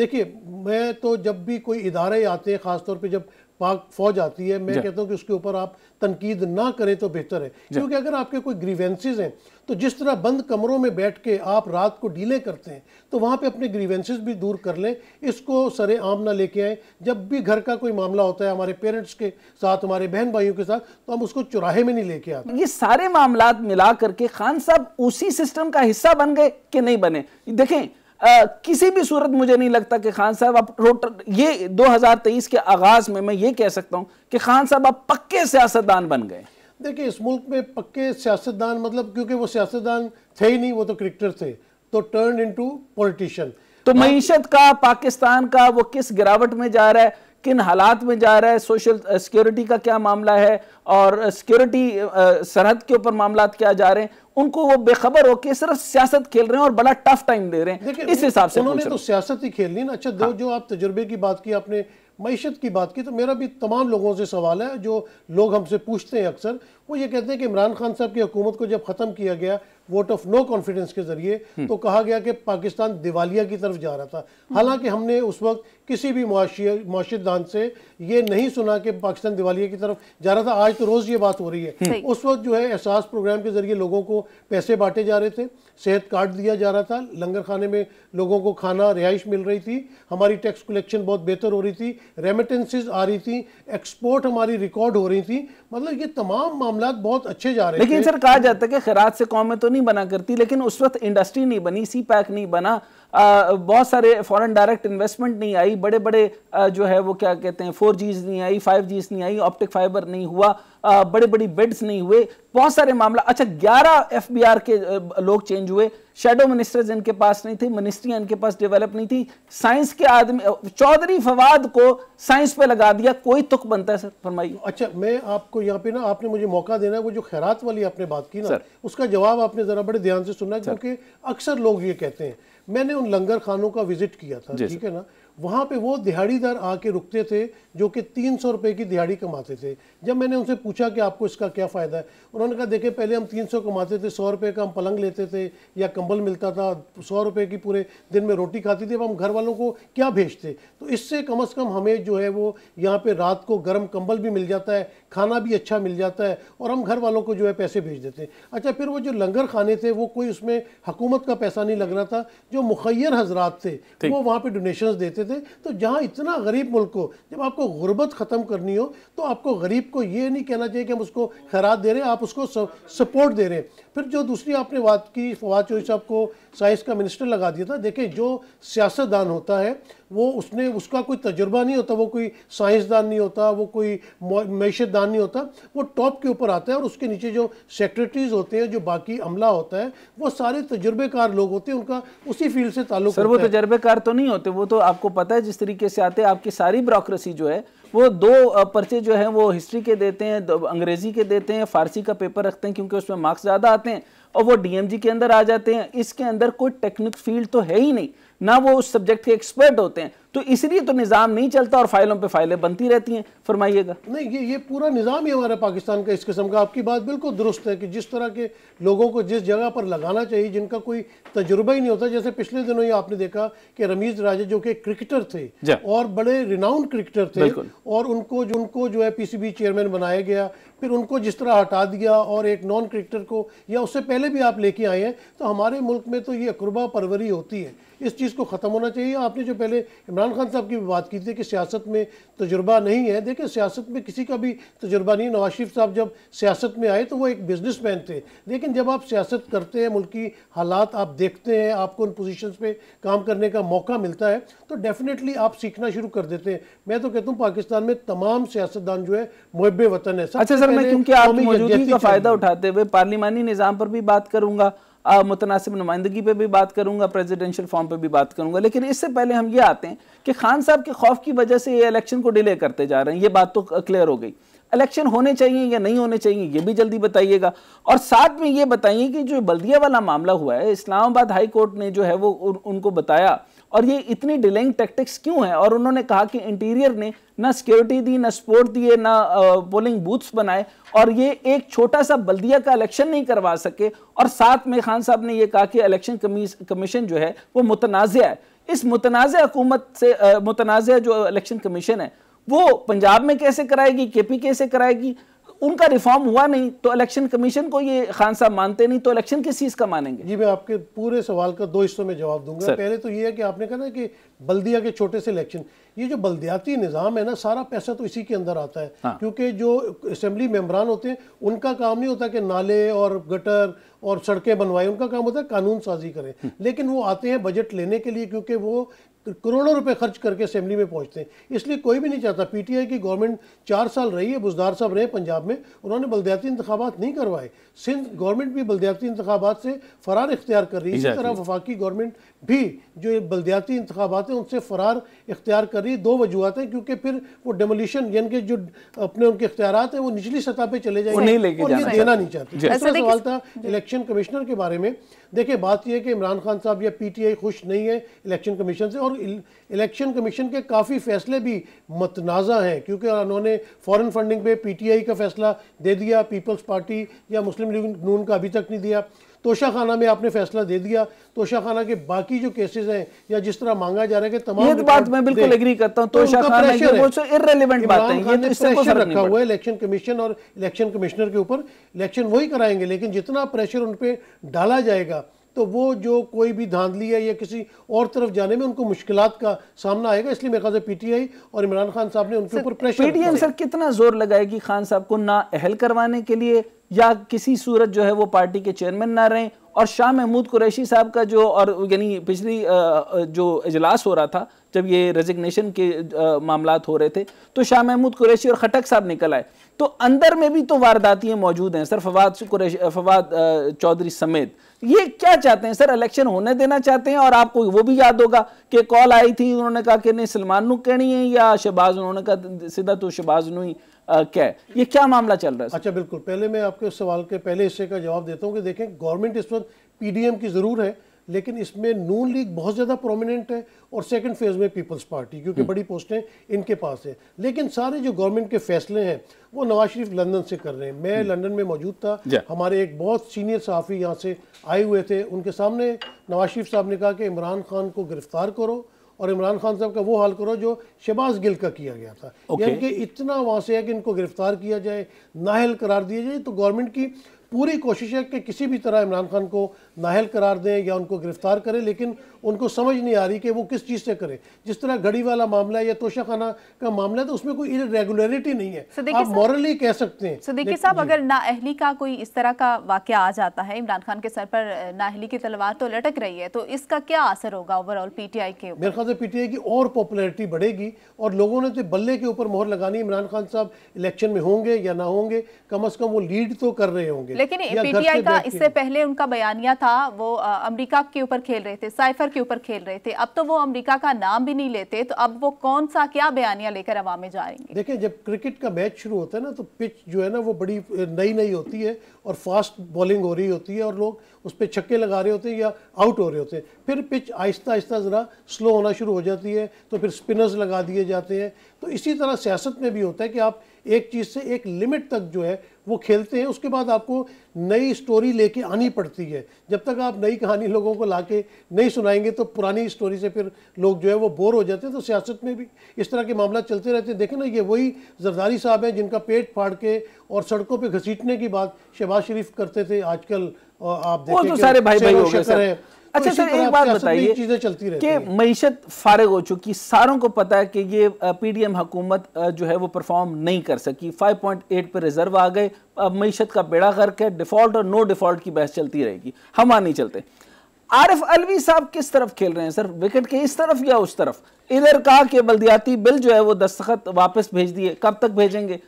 देखिए मैं तो जब भी कोई इदारे आते हैं ख़ासतौर पर जब पाक फौज आती है मैं कहता हूँ कि उसके ऊपर आप तनकीद ना करें तो बेहतर है क्योंकि अगर आपके कोई ग्रीवेंसीज हैं तो जिस तरह बंद कमरों में बैठ के आप रात को डीलें करते हैं तो वहाँ पे अपने ग्रीवेंसीज भी दूर कर लें इसको सरे आम ना लेके आए जब भी घर का कोई मामला होता है हमारे पेरेंट्स के साथ हमारे बहन भाइयों के साथ तो हम उसको चुराहे में नहीं लेके आते ये सारे मामला मिला करके खान साहब उसी सिस्टम का हिस्सा बन गए कि नहीं बने देखें आ, किसी भी सूरत मुझे नहीं लगता कि खान साहब आप रोटर ये 2023 के आगाज में मैं ये कह सकता हूँ कि खान साहब आप पक्के सियासतदान बन गए देखिए इस मुल्क में पक्के सियासतदान मतलब क्योंकि वो सियासतदान थे ही नहीं वो तो क्रिकेटर थे तो टर्न इनटू पॉलिटिशियन तो मीशत का पाकिस्तान का वो किस गिरावट में जा रहा है किन हालात में जा रहा है सोशल सिक्योरिटी का क्या मामला है और सिक्योरिटी सरहद के ऊपर मामला क्या जा रहे हैं उनको वो बेखबर हो के सिर्फ सियासत खेल रहे हैं और बड़ा टफ टाइम दे रहे हैं इस हिसाब से उन्होंने तो सियासत ही खेलनी ना अच्छा दो हाँ। जो आप तजुर्बे की बात की आपने मीशत की बात की तो मेरा भी तमाम लोगों से सवाल है जो लोग हमसे पूछते हैं अक्सर वो ये कहते हैं कि इमरान खान साहब की हुकूमत को जब ख़त्म किया गया वोट ऑफ नो कॉन्फिडेंस के जरिए हम्म। तो कहा गया कि पाकिस्तान दिवालिया की तरफ जा रहा था हालांकि हमने उस वक्त किसी भी दान से ये नहीं सुना कि पाकिस्तान दिवालिया की तरफ जा रहा था आज तो रोज़ ये बात हो रही है हम्म। उस वक्त जो है एहसास प्रोग्राम के जरिए लोगों को पैसे बांटे जा रहे थे सेहत कार्ड दिया जा रहा था लंगर खाने में लोगों को खाना रिहाइश मिल रही थी हमारी टैक्स कलेक्शन बहुत बेहतर हो रही थी रेमिटेंसेज आ रही थी एक्सपोर्ट हमारी रिकॉर्ड हो रही थी मतलब ये तमाम मामला बहुत अच्छे जा रहे थे लेकिन सर कहा जाता है कि खराज से कौमें तो नहीं बना करती लेकिन उस वक्त इंडस्ट्री नहीं बनी सी पैक नहीं बना बहुत सारे फॉरेन डायरेक्ट इन्वेस्टमेंट नहीं आई बड़े बड़े जो है वो क्या कहते हैं फोर जीज नहीं आई फाइव जीज नहीं आई ऑप्टिक फाइबर नहीं हुआ बड़े बड़ी बेड्स नहीं हुए बहुत सारे मामला अच्छा ग्यारह एफ के लोग चेंज हुए शेडो मिनिस्टर इनके पास नहीं थे मिनिस्ट्रियाँ इनके पास डेवलप नहीं थी साइंस के आदमी चौधरी फवाद को साइंस पे लगा दिया कोई तुक बनता है सर फरमाइए अच्छा मैं आपको यहाँ पे ना आपने मुझे मौका देना है वो जो खैरात वाली आपने बात की ना उसका जवाब आपने ज़रा बड़े ध्यान से सुना क्योंकि अक्सर लोग ये कहते हैं मैंने उन लंगर खानों का विजिट किया था ठीक है ना वहाँ पे वो दिहाड़ीदार आके रुकते थे जो कि तीन सौ रुपये की दिहाड़ी कमाते थे जब मैंने उनसे पूछा कि आपको इसका क्या फ़ायदा है उन्होंने कहा देखे पहले हम तीन सौ कमाते थे सौ रुपये का हम पलंग लेते थे या कंबल मिलता था सौ रुपये की पूरे दिन में रोटी खाती थी अब हम घर वालों को क्या भेजते तो इससे कम अज़ कम हमें जो है वो यहाँ पर रात को गर्म कम्बल भी मिल जाता है खाना भी अच्छा मिल जाता है और हम घर वालों को जो है पैसे भेज देते हैं अच्छा फिर वो जो लंगर खाने थे वो कोई उसमें हकूमत का पैसा नहीं लग रहा था जो मुखैर हजरात थे वो वहाँ पर डोनेशन देते थे थे तो जहाँ इतना गरीब मुल्क हो जब आपको गुर्बत ख़त्म करनी हो तो आपको गरीब को ये नहीं कहना चाहिए कि हम उसको खैरात दे रहे हैं आप उसको सपोर्ट दे रहे हैं फिर जो दूसरी आपने बात की फवाद चौधरी साहब को साइंस का मिनिस्टर लगा दिया था देखिए जो सियासतदान होता है वो उसने उसका कोई तजुर्बा नहीं होता वो कोई साइंसदान नहीं होता वो कोई मैशतदान नहीं होता वो टॉप के ऊपर आता है और उसके नीचे जो सेक्रेटरीज होते हैं जो बाकी अमला होता है वो सारे तजुर्बेकार लोग होते हैं उनका उसी फील्ड से ताल्लुक सर वो तजुर्बेकार तो नहीं होते वो तो आपको पता है जिस तरीके से आते हैं आपकी सारी ब्रोक्रेसी जो है वो दो पर्चे जो है वो हिस्ट्री के देते हैं अंग्रेजी के देते हैं फारसी का पेपर रखते हैं क्योंकि उसमें मार्क्स ज़्यादा आते हैं और वो डीएमजी के अंदर आ जाते हैं इसके अंदर कोई टेक्निक फील्ड तो है ही नहीं ना वो उस सब्जेक्ट के एक्सपर्ट होते हैं तो इसलिए तो निज़ाम नहीं चलता और फाइलों पे फाइलें बनती रहती हैं फरमाइएगा नहीं ये ये पूरा निज़ाम ही हमारा पाकिस्तान का इस किस्म का आपकी बात बिल्कुल दुरुस्त है कि जिस तरह के लोगों को जिस जगह पर लगाना चाहिए जिनका कोई तजुर्बा ही नहीं होता जैसे पिछले दिनों ही आपने देखा कि रमीज राजा जो कि क्रिकेटर थे और बड़े रिनाउंड क्रिकेटर थे और उनको जो उनको जो है पी चेयरमैन बनाया गया फिर उनको जिस तरह हटा दिया और एक नॉन क्रिकेटर को या उससे पहले भी आप लेके आए हैं तो हमारे मुल्क में तो ये अकरबा परवरी होती है इस चीज़ को ख़त्म होना चाहिए आपने जो पहले इमरान खान साहब की भी बात की थी कि सियासत में तजुर्बा नहीं है देखिए सियासत में किसी का भी तजुर्बा नहीं नवाज शरीफ साहब जब सियासत में आए तो वो एक बिजनेस मैन थे लेकिन जब आप सियासत करते हैं मुल्की हालात आप देखते हैं आपको उन पोजिशन पर काम करने का मौका मिलता है तो डेफिनेटली आप सीखना शुरू कर देते हैं मैं तो कहता हूँ पाकिस्तान में तमाम सियासतदान जो है मुहब वतन है अच्छा सर मैं क्योंकि आप फ़ायदा उठाते हुए पार्लिमानी निज़ाम पर भी बात करूँगा मुतनासिब नुमाइंदगी पे भी बात करूंगा प्रेसिडेंशियल फॉर्म पे भी बात करूंगा लेकिन इससे पहले हम ये आते हैं कि खान साहब के खौफ की वजह से ये इलेक्शन को डिले करते जा रहे हैं ये बात तो क्लियर हो गई इलेक्शन होने चाहिए या नहीं होने चाहिए ये भी जल्दी बताइएगा और साथ में ये बताइए कि जो बल्दिया वाला मामला हुआ है इस्लामाबाद हाई कोर्ट ने जो है वो उन, उनको बताया और ये इतनी डिलेइंग टैक्टिक्स क्यों है और उन्होंने कहा कि इंटीरियर ने ना सिक्योरिटी दी ना सपोर्ट दिए ना पोलिंग बूथ्स बनाए और ये एक छोटा सा बल्दिया का इलेक्शन नहीं करवा सके और साथ में खान साहब ने यह कहा कि इलेक्शन कमीशन जो है वो मुतनाज़ है इस मुतनाज़ हुकूमत से मुतनाज़ जो इलेक्शन कमीशन है वो पंजाब में कैसे कराएगी के पी कैसे कराएगी उनका रिफॉर्म हुआ नहीं तो इलेक्शन कमीशन को ये खान साहब मानते नहीं तो इलेक्शन किस चीज का मानेंगे जी मैं आपके पूरे सवाल का दो हिस्सों में जवाब दूंगा पहले तो ये है कि आपने कहा ना कि बल्दिया के छोटे से इलेक्शन ये जो बल्दियाती निज़ाम है ना सारा पैसा तो इसी के अंदर आता है हाँ। क्योंकि जो असम्बली मेम्बरान होते हैं उनका काम नहीं होता कि नाले और गटर और सड़कें बनवाएं उनका काम होता है कानून साजी करें हम्म। लेकिन वो आते हैं बजट लेने के लिए क्योंकि वो तो करोड़ों रुपए खर्च करके असेंबली में पहुंचते हैं इसलिए कोई भी नहीं चाहता पीटीआई की गवर्नमेंट चार साल रही है बुजदार साहब रहे पंजाब में उन्होंने बलदयाती इंतबात नहीं करवाए सिंध गवर्नमेंट भी बलदयाती इंतबात से फरार इख्तियार कर रही है इसी तरह वफाकी गवर्नमेंट भी जो बलदयाती इंतबात हैं उनसे फरार इख्तियार कर रही है दो वजूहत हैं क्योंकि फिर वो डेमोलिशन यानी कि जो अपने उनके इख्तियार हैं वो निचली सतह पर चले जाएंगे देना नहीं चाहते दूसरा सवाल था इलेक्शन कमिश्नर के बारे में देखिए बात यह है कि इमरान खान साहब या पीटीआई खुश नहीं है इलेक्शन कमीशन से और इलेक्शन कमीशन के काफ़ी फैसले भी मतनाज़ा हैं क्योंकि उन्होंने फॉरेन फंडिंग पे पीटीआई का फैसला दे दिया पीपल्स पार्टी या मुस्लिम लीग नून का अभी तक नहीं दिया तोशा खाना में आपने फैसला दे दिया तोशा खाना के बाकी जो केसेस हैं या जिस तरह मांगा जा रहा है कि तमाम ये तो बात मैं बिल्कुल एग्री करता हूं तोशा खाना ये बहुत से इररिलेवेंट बातें हैं ये तो इससे कोई रखा हुआ है इलेक्शन कमीशन और इलेक्शन कमिश्नर के ऊपर इलेक्शन वही कराएंगे लेकिन जितना प्रेशर उन पर डाला जाएगा तो वो जो कोई भी धांधली है या किसी और तरफ जाने में उनको मुश्किल का सामना आएगा इसलिए मेरे ख्याल पीटीआई और इमरान खान साहब ने उनके ऊपर प्रेशर पीटीआई सर कितना जोर लगाएगी खान साहब को ना अहल करवाने के लिए या किसी सूरत जो है वो पार्टी के चेयरमैन ना रहे और शाह महमूद कुरैशी साहब का जो और यानी पिछली जो इजलास हो रहा था जब ये रेजिग्नेशन के मामला हो रहे थे तो शाह महमूद कुरैशी और खटक साहब निकल आए तो अंदर में भी तो वारदातियाँ मौजूद हैं सर फवाद फवाद चौधरी समेत ये क्या चाहते हैं सर इलेक्शन होने देना चाहते हैं और आपको वो भी याद होगा कि कॉल आई थी उन्होंने कहा कि नहीं सलमान नु कहनी है या शहबाज उन्होंने कहा सीधा तो शहबाज नु ही क्या है ये क्या मामला चल रहा है अच्छा बिल्कुल पहले मैं आपके सवाल के पहले हिस्से का जवाब देता हूँ कि देखें गवर्नमेंट इस वक्त पीडीएम की ज़रूर है लेकिन इसमें नून लीग बहुत ज़्यादा प्रोमिनेंट है और सेकंड फेज़ में पीपल्स पार्टी क्योंकि हम्म। बड़ी पोस्टें इनके पास हैं लेकिन सारे जो गवर्नमेंट के फैसले हैं वो नवाज शरीफ लंदन से कर रहे हैं मैं हम्म। लंदन में मौजूद था हमारे एक बहुत सीनियर सहाफ़ी यहाँ से आए हुए थे उनके सामने नवाज शरीफ साहब ने कहा कि इमरान खान को गिरफ्तार करो और इमरान खान साहब का वो हाल करो जो शहबाज गिल का किया गया था okay. यानी कि इतना वहाँ से है कि इनको गिरफ्तार किया जाए नाहल करार दिया जाए तो गवर्नमेंट की पूरी कोशिश है कि किसी भी तरह इमरान खान को नाहल करार दें या उनको गिरफ्तार करें लेकिन उनको समझ नहीं आ रही कि वो किस चीज़ से करें जिस तरह घड़ी वाला मामला या तोशाखाना का मामला तो उसमें कोई इरेगुलरिटी नहीं है आप मॉरली कह सकते हैं सो देखिए साहब अगर नाअहली का कोई इस तरह का वाक्य आ जाता है इमरान खान के सर पर नाअहली की तलवार तो लटक रही है तो इसका क्या असर होगा ओवरऑल पीटीआई के मेरे ख्याल से पीटीआई की और पॉपुलरिटी बढ़ेगी और लोगों ने तो बल्ले के ऊपर मोहर लगानी इमरान खान साहब इलेक्शन में होंगे या ना होंगे कम अज कम वो लीड तो कर रहे होंगे लेकिन पीटीआई का इससे पहले उनका बयानिया था वो अमरीका के ऊपर खेल रहे थे साइफर सर के ऊपर खेल रहे थे अब तो वो अमेरिका का नाम भी नहीं लेते तो अब वो कौन सा क्या बयानिया लेकर हवा में जा देखिए जब क्रिकेट का मैच शुरू होता है ना तो पिच जो है ना वो बड़ी नई नई होती है और फास्ट बॉलिंग हो रही होती है और लोग उस पर छक्के लगा रहे होते हैं या आउट हो रहे होते हैं फिर पिच आहिस्ता आहिस्ता ज़रा स्लो होना शुरू हो जाती है तो फिर स्पिनर्स लगा दिए जाते हैं तो इसी तरह सियासत में भी होता है कि आप एक चीज़ से एक लिमिट तक जो है वो खेलते हैं उसके बाद आपको नई स्टोरी लेके आनी पड़ती है जब तक आप नई कहानी लोगों को लाके नहीं सुनाएंगे तो पुरानी स्टोरी से फिर लोग जो है वो बोर हो जाते हैं तो सियासत में भी इस तरह के मामला चलते रहते हैं देखें ना ये वही जरदारी साहब हैं जिनका पेट फाड़ के और सड़कों पर घसीटने की बात शहबाज शरीफ करते थे आजकल आप तो देखिए सारे भाई भाई हो गए अच्छा तो सर एक बात बताइए चीजें चलती रहती कि मीशत फारग हो चुकी सारों को पता है कि ये पीडीएम हुकूमत जो है वो परफॉर्म नहीं कर सकी 5.8 पर रिजर्व आ गए अब मीशत का बेड़ा गर्क है डिफॉल्ट और नो डिफॉल्ट की बहस चलती रहेगी हम वहाँ नहीं चलते आरिफ अलवी साहब किस तरफ खेल रहे हैं सर विकेट के इस तरफ या उस तरफ इधर कहा कि बल्दियाती बिल जो है वो दस्तखत वापस भेज दिए कब तक भेजेंगे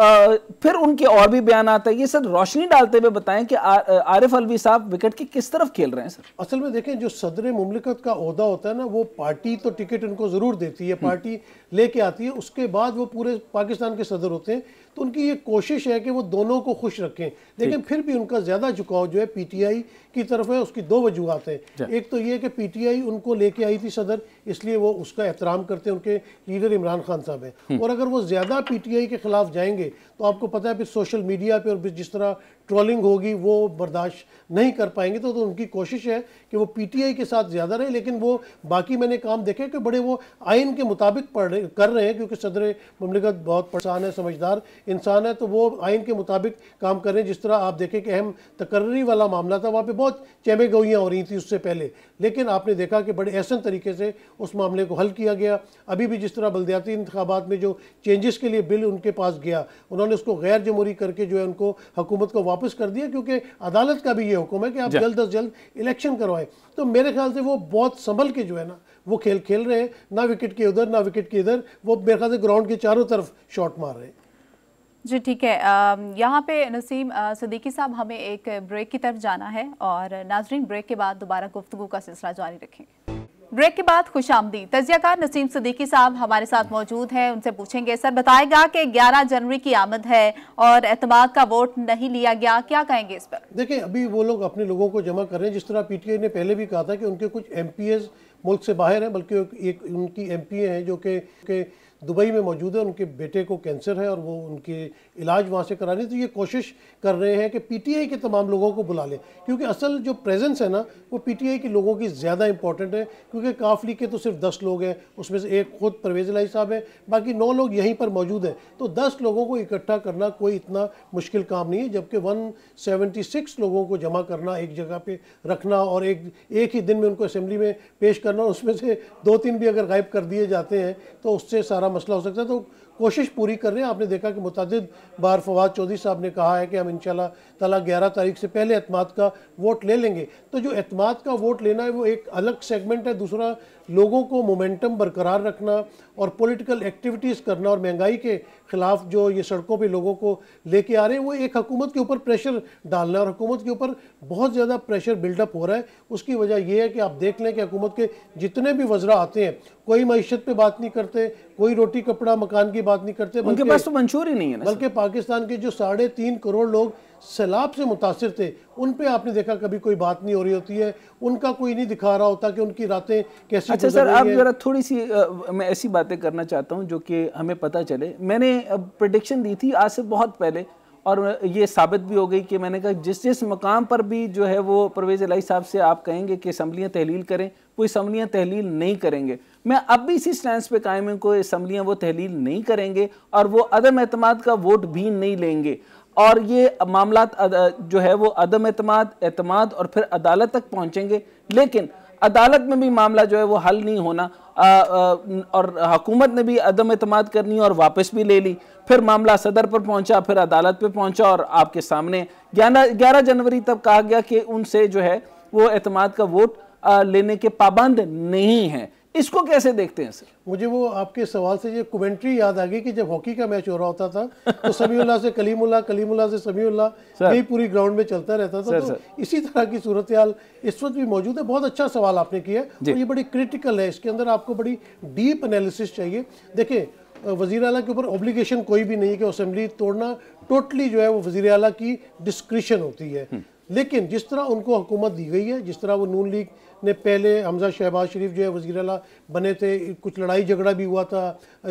फिर उनके और भी बयान आता है ये सर रोशनी डालते हुए बताएं कि आरिफ अलवी साहब विकेट की किस तरफ खेल रहे हैं सर असल में देखें जो सदर मुमलिकत का अहदा होता है ना वो पार्टी तो टिकट उनको ज़रूर देती है हम्म। पार्टी लेके आती है उसके बाद वो पूरे पाकिस्तान के सदर होते हैं तो उनकी ये कोशिश है कि वो दोनों को खुश रखें लेकिन फिर भी उनका ज़्यादा झुकाव जो है पीटीआई की तरफ है उसकी दो वजूहत हैं एक तो ये कि पीटीआई उनको लेके आई थी सदर इसलिए वो उसका एहतराम करते हैं उनके लीडर इमरान खान साहब हैं हम्म। और अगर वो ज़्यादा पीटीआई के खिलाफ जाएंगे करेंगे तो आपको पता है फिर सोशल मीडिया पे और जिस तरह ट्रोलिंग होगी वो बर्दाश्त नहीं कर पाएंगे तो, तो उनकी कोशिश है कि वो पीटीआई के साथ ज़्यादा रहे लेकिन वो बाकी मैंने काम देखे कि बड़े वो आइन के मुताबिक पढ़ कर रहे हैं क्योंकि सदर ममलिकत बहुत परेशान है समझदार इंसान है तो वो आइन के मुताबिक काम कर रहे हैं जिस तरह आप देखें कि अहम तकर्री वाला मामला था वहाँ पर बहुत चैमे गोइयाँ हो रही थी उससे पहले लेकिन आपने देखा कि बड़े ऐसन तरीके से उस मामले को हल किया गया अभी भी जिस तरह बलदियाती इंतबात में जो चेंजेस के लिए बिल उनके पास गया उन्होंने उसको गैर जमहूरी करके जो है उनको हुकूमत को वापस कर दिया क्योंकि अदालत का भी ये हुक्म है कि आप जल्द अज जल्द इलेक्शन करवाएं तो मेरे ख्याल से वो बहुत संभल के जो है ना वो खेल खेल रहे हैं ना विकेट के उधर ना विकेट के इधर वो मेरे ख्याल से ग्राउंड के चारों तरफ शॉट मार रहे हैं जी ठीक है यहाँ पे नसीम सदीकी साहब हमें एक ब्रेक की तरफ जाना है और नाजरीन ब्रेक के बाद दोबारा गुफ्तु का सिलसिला जारी रखेंगे ब्रेक के बाद खुश आमदी तजियाकार नसीम सदीकी साहब हमारे साथ मौजूद हैं उनसे पूछेंगे सर बताएगा कि 11 जनवरी की आमद है और एतमाद का वोट नहीं लिया गया क्या कहेंगे इस पर देखिए अभी वो लोग अपने लोगों को जमा कर रहे हैं जिस तरह पीटीआई ने पहले भी कहा था कि उनके कुछ एम मुल्क से बाहर हैं बल्कि एक उनकी एम हैं जो कि दुबई में मौजूद है उनके बेटे को कैंसर है और वो उनके इलाज वहाँ से कराने तो ये कोशिश कर रहे हैं कि पीटीआई के तमाम लोगों को बुला लें क्योंकि असल जो प्रेजेंस है ना वो पीटीआई के लोगों की ज़्यादा इंपॉर्टेंट है क्योंकि काफली के तो सिर्फ दस लोग हैं उसमें से एक खुद परवेज लाई साहब हैं बाकी नौ लोग यहीं पर मौजूद हैं तो दस लोगों को इकट्ठा करना कोई इतना मुश्किल काम नहीं है जबकि वन सेवेंटी सिक्स लोगों को जमा करना एक जगह पर रखना और एक एक ही दिन में उनको असम्बली में पेश करना और उसमें से दो तीन भी अगर गायब कर दिए जाते हैं तो उससे सारा मसला हो सकता है तो कोशिश पूरी कर रहे हैं आपने देखा कि मुतद बार फवाद चौधरी साहब ने कहा है कि हम इन तला ग्यारह तारीख से पहले अतमाद का वोट ले लेंगे तो जो अतमाद का वोट लेना है वो एक अलग सेगमेंट है दूसरा लोगों को मोमेंटम बरकरार रखना और पॉलिटिकल एक्टिविटीज़ करना और महंगाई के ख़िलाफ़ जो ये सड़कों पे लोगों को लेके आ रहे हैं वो एक हकूमत के ऊपर प्रेशर डालना और हकूमत के ऊपर बहुत ज़्यादा प्रेशर बिल्डअप हो रहा है उसकी वजह यह है कि आप देख लें कि हुकूमत के जितने भी वज्रा आते हैं कोई मीशत पर बात नहीं करते कोई रोटी कपड़ा मकान की बात नहीं करते उनके पास तो मंशूर ही नहीं है बल्कि पाकिस्तान के जो साढ़े तीन करोड़ लोग सैलाब से मुतासर थे उन पे आपने देखा कभी कोई बात नहीं हो रही होती है उनका कोई नहीं दिखा रहा होता कि उनकी रातें कैसे अच्छा सर आप जरा थोड़ी सी आ, मैं ऐसी बातें करना चाहता हूँ जो कि हमें पता चले मैंने प्रडिक्शन दी थी आज से बहुत पहले और ये साबित भी हो गई कि मैंने कहा जिस जिस मकाम पर भी जो है वो परवेज़ अलाई साहब से आप कहेंगे कि इसम्बलियाँ तहलील करें वो इसम्बलियाँ तहलील नहीं करेंगे मैं अब भी इसी स्टैंड पे कायम हूँ कोई इसम्बलियाँ वो तहलील नहीं करेंगे और वो अदम अतमाद का वोट भी नहीं लेंगे और ये मामला जो है वो अदम अतमाद अतमाद और फिर अदालत तक पहुँचेंगे लेकिन अदालत में भी मामला जो है वो हल नहीं होना आ, आ, और हकूमत ने भी अदम अतमाद करनी और वापस भी ले ली फिर मामला सदर पर पहुंचा फिर अदालत पर पहुंचा और आपके सामने ग्यारह ग्यारह जनवरी तक कहा गया कि उनसे जो है वो अतमाद का वोट आ, लेने के पाबंद नहीं हैं इसको कैसे देखते हैं सर मुझे वो आपके सवाल से ये कमेंट्री याद आ गई कि जब हॉकी का मैच हो रहा होता था तो समीउल्ला से कलीमुल्ला कलीमुल्ला से समीउल्ला यही पूरी ग्राउंड में चलता रहता था सर, तो सर। इसी तरह की सूरत हाल इस वक्त भी मौजूद है बहुत अच्छा सवाल आपने किया और ये बड़ी क्रिटिकल है इसके अंदर आपको बड़ी डीप एनालिसिस चाहिए देखिए वजी अला के ऊपर ऑब्लिगेशन कोई भी नहीं है कि असम्बली तोड़ना टोटली जो है वो वजी अला की डिस्क्रिशन होती है हम्म। लेकिन जिस तरह उनको हुकूमत दी गई है जिस तरह वो नून लीग ने पहले हमजा शहबाज शरीफ जो है वजी अला बने थे कुछ लड़ाई झगड़ा भी हुआ था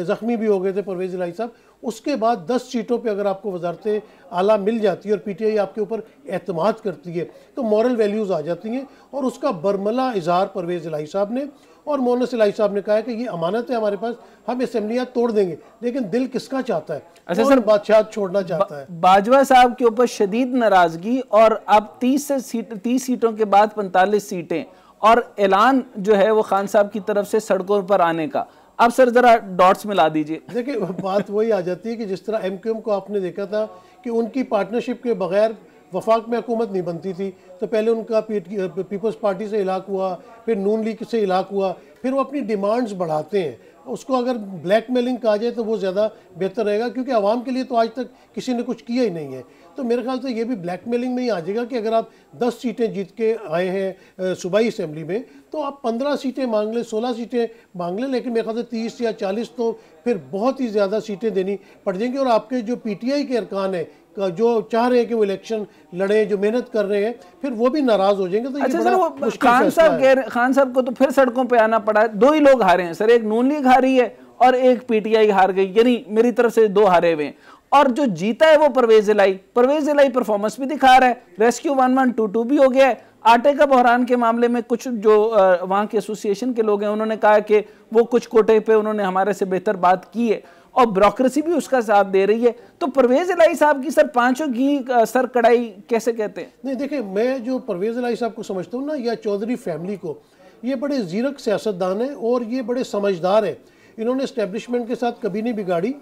ज़ख्मी भी हो गए थे परवेज़ लाई साहब उसके बाद दस सीटों पर अगर आपको वजारत आला मिल जाती है और पी टी आई आपके ऊपर अहतमाद करती है तो मॉरल वैल्यूज़ आ जाती हैं और उसका बरमला इजहार परवेज़ लाई साहब ने और मोहन सिलाई साहब ने कहा है कि ये अमानत है हमारे पास हम असम्बलियाँ तोड़ देंगे लेकिन दिल किसका चाहता है अच्छा सर बादशाह छोड़ना चाहता है बाजवा साहब के ऊपर शदीद नाराजगी और अब तीस से सीट तीस सीटों के बाद पैंतालीस सीटें और ऐलान जो है वो खान साहब की तरफ से सड़कों पर आने का अब सर जरा डॉट्स मिला दीजिए देखिए बात वही आ जाती है कि जिस तरह एम को आपने देखा था कि उनकी पार्टनरशिप के बगैर वफाक में हुकूमत नहीं बनती थी तो पहले उनका पीपल्स पार्टी से इलाक हुआ फिर नून लीग से इलाक हुआ फिर वो अपनी डिमांड्स बढ़ाते हैं उसको अगर ब्लैक मेलिंग कहा जाए तो वो ज़्यादा बेहतर रहेगा क्योंकि आवाम के लिए तो आज तक किसी ने कुछ किया ही नहीं है तो मेरे ख्याल से ये भी ब्लैकमेलिंग में ही आ जाएगा कि अगर आप 10 सीटें जीत के आए हैं सूबाई असम्बली में तो आप 15 सीटें मांग लें सोलह सीटें मांग लें लेकिन मेरे ख्याल से 30 या 40 तो फिर बहुत ही ज़्यादा सीटें देनी पड़ जाएंगी और आपके जो पीटीआई के अरकान हैं जो चाह रहे हैं कि वो इलेक्शन लड़े जो मेहनत कर रहे हैं फिर वो भी नाराज हो जाएंगे तो अच्छा ये बड़ा खान साहब कह रहे खान साहब को तो फिर सड़कों पे आना पड़ा है दो ही लोग हारे हैं सर एक नून लीग हारी है और एक पीटीआई हार गई यानी मेरी तरफ से दो हारे हुए हैं और जो जीता है वो परवेज इलाई परवेज इलाई परफॉर्मेंस भी दिखा रहा है rescue one one two two भी हो गया है आटे का बहरान के मामले में कुछ जो वहाँ के एसोसिएशन के लोग हैं उन्होंने कहा कि वो कुछ कोटे पे उन्होंने हमारे से बेहतर बात की है और ब्रोक्रेसी भी उसका साथ दे रही है तो परवेज इलाई साहब की सर पांचों घी सर कड़ाई कैसे कहते हैं नहीं देखिए मैं जो परवेज इलाई साहब को समझता हूँ ना या चौधरी फैमिली को ये बड़े जीरक सियासतदान हैं और ये बड़े समझदार हैं इन्होंने इस्टेब्लिशमेंट के साथ कभी नहीं बिगाड़ी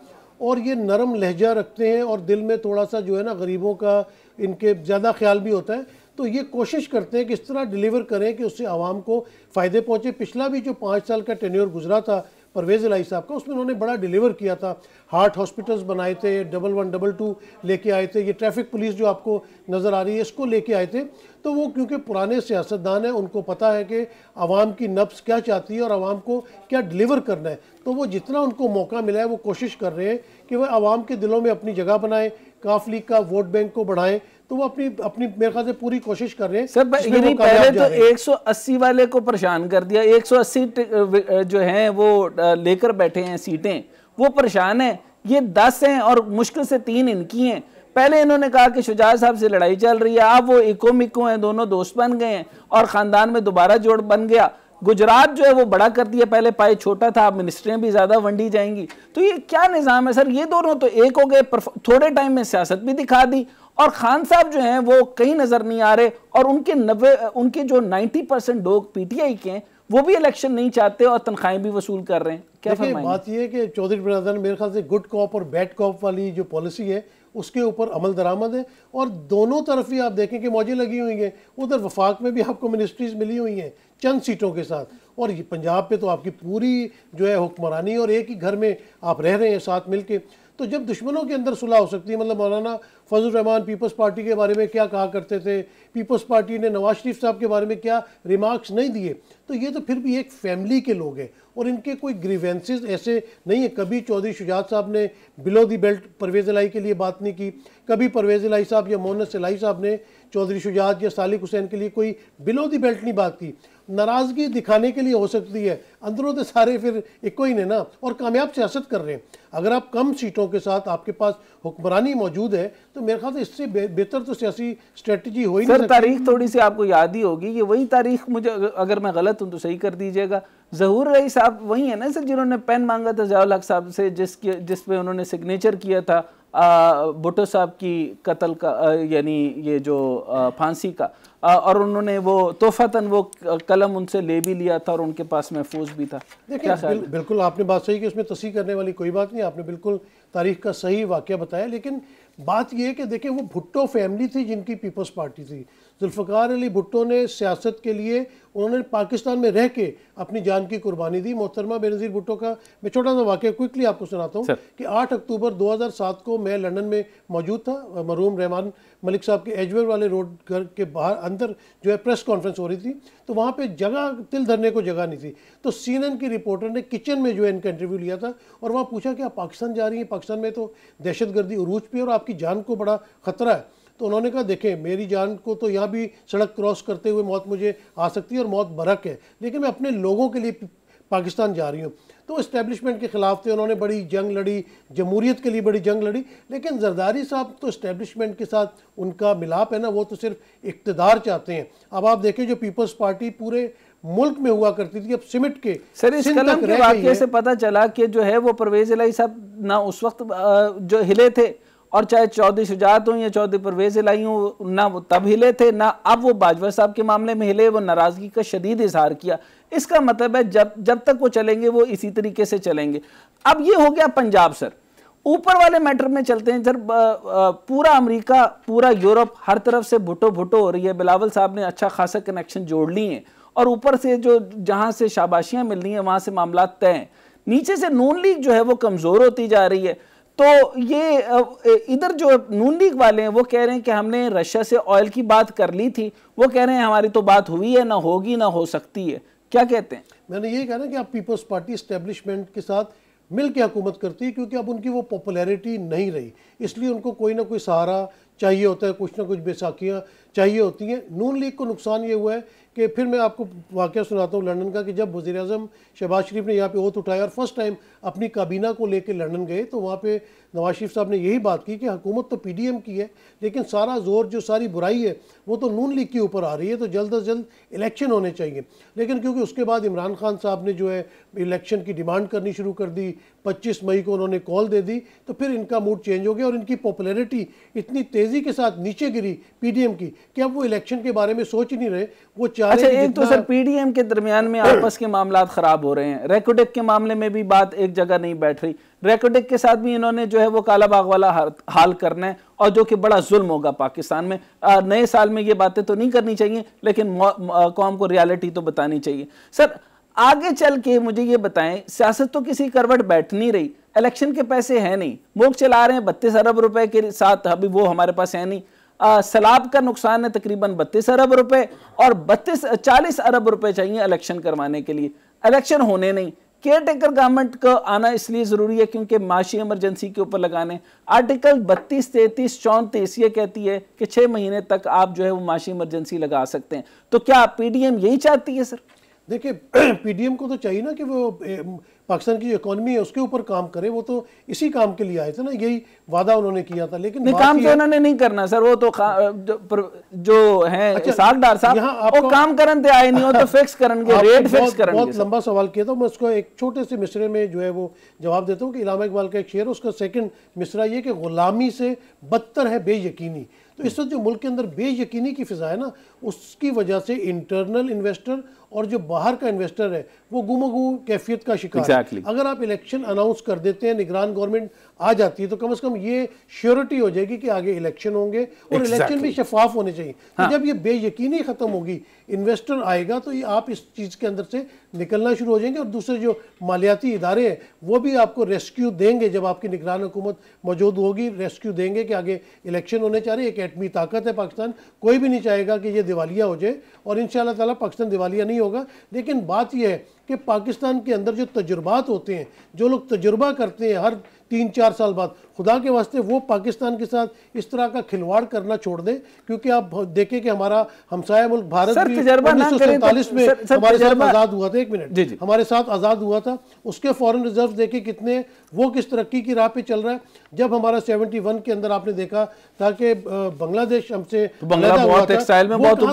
और ये नरम लहजा रखते हैं और दिल में थोड़ा सा जो है ना गरीबों का इनके ज़्यादा ख्याल भी होता है तो ये कोशिश करते हैं कि इस तरह डिलीवर करें कि उससे आवाम को फ़ायदे पहुँचे पिछला भी जो पाँच साल का टेन्योर गुजरा था परवेज़ लाई साहब का उसमें उन्होंने बड़ा डिलीवर किया था हार्ट हॉस्पिटल्स बनाए थे डबल वन डबल टू लेके आए थे ये ट्रैफिक पुलिस जो आपको नज़र आ रही है इसको लेके आए थे तो वो क्योंकि पुराने सियासतदान हैं उनको पता है कि आवाम की नब्स क्या चाहती है और आवाम को क्या डिलीवर करना है तो वो जितना उनको मौका मिला है वो कोशिश कर रहे हैं कि वह आवाम के दिलों में अपनी जगह बनाएँ काफ लीग का वोट बैंक को बढ़ाएँ तो वो अपनी अपनी मेरे ख्याल से पूरी कोशिश कर रहे हैं सर पहले तो 180 वाले को परेशान कर दिया 180 जो हैं वो लेकर बैठे हैं सीटें वो परेशान हैं ये 10 हैं और मुश्किल से तीन इनकी हैं पहले इन्होंने कहा कि शुजात साहब से लड़ाई चल रही है आप वो इको मिको हैं दोनों दोस्त बन गए हैं और ख़ानदान में दोबारा जोड़ बन गया गुजरात जो है वो बड़ा कर दिया पहले पाए छोटा था अब मिनिस्ट्रियाँ भी ज़्यादा वंडी जाएंगी तो ये क्या निज़ाम है सर ये दोनों तो एक हो गए थोड़े टाइम में सियासत भी दिखा दी और खान साहब जो हैं वो कहीं नज़र नहीं आ रहे और उनके नब्बे उनके जो 90 परसेंट लोग पीटीआई के हैं वो भी इलेक्शन नहीं चाहते और तनख्वाहें भी वसूल कर रहे हैं क्या बात यह है कि चौधरी ब्रदर मेरे ख्याल से गुड कॉप और बैड कॉप वाली जो पॉलिसी है उसके ऊपर अमल दरामद है और दोनों तरफ ही आप देखें कि मौजें लगी हुई हैं उधर वफाक में भी आपको मिनिस्ट्रीज मिली हुई हैं चंद सीटों के साथ और ये पंजाब पे तो आपकी पूरी जो है हुक्मरानी और एक ही घर में आप रह रहे हैं साथ मिल के तो जब दुश्मनों के अंदर सुलह हो सकती है मतलब मौलाना फजल रहमान पीपल्स पार्टी के बारे में क्या कहा करते थे पीपल्स पार्टी ने नवाज शरीफ साहब के बारे में क्या रिमार्क्स नहीं दिए तो ये तो फिर भी एक फैमिली के लोग हैं और इनके कोई ग्रीवेंसेस ऐसे नहीं है कभी चौधरी शुजात साहब ने below the belt Pervez Elahi के लिए बात नहीं की कभी परवेज़ लाई साहब या मोहन सिलाई साहब ने चौधरी शुजात या सालिक हुसैन के लिए कोई बिलो दी बेल्ट नहीं बात की नाराज़गी दिखाने के लिए हो सकती है अंदरों तो सारे फिर एक ही ने ना और कामयाब सियासत कर रहे हैं अगर आप कम सीटों के साथ आपके पास हुक्मरानी मौजूद है तो मेरे ख्याल से इससे बेहतर तो सियासी स्ट्रेटजी हो ही सर तारीख थोड़ी सी आपको याद ही होगी ये वही तारीख मुझे अगर मैं गलत हूँ तो सही कर दीजिएगा जहूर रही साहब वही है ना सर जिन्होंने पेन मांगा था जयाल हक साहब से जिसके जिसपे उन्होंने सिग्नेचर किया था बुटो साहब की कत्ल का यानी ये जो फांसी का और उन्होंने वो तन वो कलम उनसे ले भी लिया था और उनके पास महफूज भी था देखिए बिल, बिल्कुल आपने बात सही कि उसमें तसी करने वाली कोई बात नहीं आपने बिल्कुल तारीख का सही वाक्य बताया लेकिन बात यह है कि देखिए वो भुट्टो फैमिली थी जिनकी पीपल्स पार्टी थी जुल्फ़ार अली भुट्टो ने सियासत के लिए उन्होंने पाकिस्तान में रह के अपनी जान की कुर्बानी दी मोहतरमा बेनज़ीर भुट्टो का मैं छोटा सा वाक्य क्विकली आपको सुनाता हूँ कि 8 अक्टूबर 2007 को मैं लंदन में मौजूद था मरूम रहमान मलिक साहब के एजवेर वाले रोड घर के बाहर अंदर जो है प्रेस कॉन्फ्रेंस हो रही थी तो वहाँ पर जगह तिल धरने को जगह नहीं थी तो सी की रिपोर्टर ने किचन में जो है इनका इंटरव्यू लिया था और वहाँ पूछा कि आप पाकिस्तान जा रही हैं पाकिस्तान में तो दहशत गर्दी उरूज पर और आपकी जान को बड़ा ख़तरा है तो उन्होंने कहा देखें मेरी जान को तो यहाँ भी सड़क क्रॉस करते हुए मौत मुझे आ सकती है और मौत बरक है लेकिन मैं अपने लोगों के लिए पाकिस्तान जा रही हूँ तो इस्टेब्लिशमेंट के ख़िलाफ़ थे उन्होंने बड़ी जंग लड़ी जमहूरीत के लिए बड़ी जंग लड़ी लेकिन जरदारी साहब तो इस्टेब्लिशमेंट के साथ उनका मिलाप है ना वो तो सिर्फ इकतदार चाहते हैं अब आप देखें जो पीपल्स पार्टी पूरे मुल्क में हुआ करती थी अब सिमट के सर इस कलम के वाक्य से पता चला कि जो है वो परवेज इलाही साहब ना उस वक्त जो हिले थे और चाहे चौधरी शुजात हों या चौधरी परवेज लाई हों ना वो तब हिले थे ना अब वो बाजवा साहब के मामले में हिले वो नाराज़गी का शदीद इजहार किया इसका मतलब है जब जब तक वो चलेंगे वो इसी तरीके से चलेंगे अब ये हो गया पंजाब सर ऊपर वाले मैटर में चलते हैं सर पूरा अमेरिका पूरा यूरोप हर तरफ से भुटो भुटो हो रही है बिलावल साहब ने अच्छा खासा कनेक्शन जोड़ लिए हैं और ऊपर से जो जहाँ से शाबाशियाँ मिल रही हैं वहाँ से मामला तय हैं नीचे से नून लीग जो है वो कमज़ोर होती जा रही है तो ये इधर जो नून लीग वाले हैं वो कह रहे हैं कि हमने रशिया से ऑयल की बात कर ली थी वो कह रहे हैं हमारी तो बात हुई है ना होगी ना हो सकती है क्या कहते हैं मैंने यही कहना कि आप पीपल्स पार्टी इस्टेब्लिशमेंट के साथ मिल के हुकूमत करती है क्योंकि अब उनकी वो पॉपुलैरिटी नहीं रही इसलिए उनको कोई ना कोई सहारा चाहिए होता है कुछ ना कुछ बेसाखियाँ चाहिए होती हैं नून लीग को नुकसान ये हुआ है कि फिर मैं आपको वाक़ सुनाता हूँ लंदन का कि जब वज़ी अजम शहबाज शरीफ ने यहाँ पे ओत उठाया और फर्स्ट टाइम अपनी काबीना को लेकर लंदन गए तो वहाँ पे नवाज शरीफ साहब ने यही बात की कि हुकूमत तो पी डी एम की है लेकिन सारा जोर जो सारी बुराई है वो तो नून लीग के ऊपर आ रही है तो जल्द अज जल्द इलेक्शन होने चाहिए लेकिन क्योंकि उसके बाद इमरान खान साहब ने जो है इलेक्शन की डिमांड करनी शुरू कर दी पच्चीस मई को उन्होंने कॉल दे दी तो फिर इनका मूड चेंज हो गया और इनकी पॉपुलरिटी इतनी तेज़ी के साथ नीचे गिरी पी डी एम की कि अब वो इलेक्शन के बारे में सोच ही नहीं रहे वो चाह अच्छा एक तो सर पीडीएम के दरमियान में आपस के मामला खराब हो रहे हैं रेकोडेक के मामले में भी बात एक जगह नहीं बैठ रही रेकोडेक के साथ भी इन्होंने जो है वो काला बाग वाला हाल करना है और जो कि बड़ा जुल्म होगा पाकिस्तान में नए साल में ये बातें तो नहीं करनी चाहिए लेकिन कौम को रियालिटी तो बतानी चाहिए सर आगे चल के मुझे ये बताएं सियासत तो किसी करवट बैठ नहीं रही इलेक्शन के पैसे हैं नहीं मुल्क चला रहे हैं बत्तीस अरब रुपए के साथ अभी वो हमारे पास है नहीं सैलाब का नुकसान है तकरीबन बत्तीस अरब रुपए और बत्तीस चालीस अरब रुपए चाहिए इलेक्शन करवाने के लिए इलेक्शन होने नहीं केयर टेकर गवर्नमेंट का आना इसलिए ज़रूरी है क्योंकि माशी इमरजेंसी के ऊपर लगाने आर्टिकल बत्तीस तैंतीस चौंतीस ये कहती है कि छः महीने तक आप जो है वो माशी इमरजेंसी लगा सकते हैं तो क्या पीडीएम यही चाहती है सर देखिए पीडीएम को तो चाहिए ना कि वो पाकिस्तान की जो इकोनॉमी है उसके ऊपर काम करे वो तो इसी काम के लिए आए थे ना यही वादा उन्होंने किया था लेकिन नहीं, काम तो उन्होंने नहीं करना सर वो तो जो, है अच्छा, साहब वो काम करन आए नहीं हो तो फिक्स रेट फिक्स बहुत लंबा सवाल किया था मैं उसको एक छोटे से मिसरे में जो है वो जवाब देता हूँ कि इलामा इकबाल का एक शेयर उसका सेकंड मिसरा ये कि गुलामी से बदतर है बेयकनी तो इस वक्त जो मुल्क के अंदर बेयकनी की फिजा है ना उसकी वजह से इंटरनल इन्वेस्टर और जो बाहर का इन्वेस्टर है वो गु कैफियत का शिकार exactly. अगर आप इलेक्शन अनाउंस कर देते हैं निगरान गवर्नमेंट आ जाती है तो कम से कम ये श्योरिटी हो जाएगी कि आगे इलेक्शन होंगे और exactly. इलेक्शन भी शफाफ होने चाहिए तो हाँ. तो जब ये बेयकीनी ख़त्म होगी इन्वेस्टर आएगा तो ये आप इस चीज़ के अंदर से निकलना शुरू हो जाएंगे और दूसरे जो मालियाती इदारे हैं वो भी आपको रेस्क्यू देंगे जब आपकी निगरान हुकूमत मौजूद होगी रेस्क्यू देंगे कि आगे इलेक्शन होने चाह रहे एक एटमी ताकत है पाकिस्तान कोई भी नहीं चाहेगा कि ये दिवालिया हो जाए और इन शाह पाकिस्तान दिवालिया नहीं नहीं होगा लेकिन बात यह है कि पाकिस्तान के अंदर जो तजुर्बात होते हैं जो लोग तजुर्बा करते हैं हर तीन चार साल बाद खुदा के वास्ते वो पाकिस्तान के साथ इस तरह का खिलवाड़ करना छोड़ दें क्योंकि आप देखें कि हमारा हमसाया मुल्क भारत तो उन्नीस सौ सैंतालीस में सर, सर, हमारे साथ आज़ाद हुआ था एक मिनट हमारे साथ आज़ाद हुआ था उसके फॉरेन रिजर्व देखें कितने वो किस तरक्की की राह पे चल रहा है जब हमारा सेवेंटी वन के अंदर आपने देखा ताकि बांग्लादेश हमसे तो तो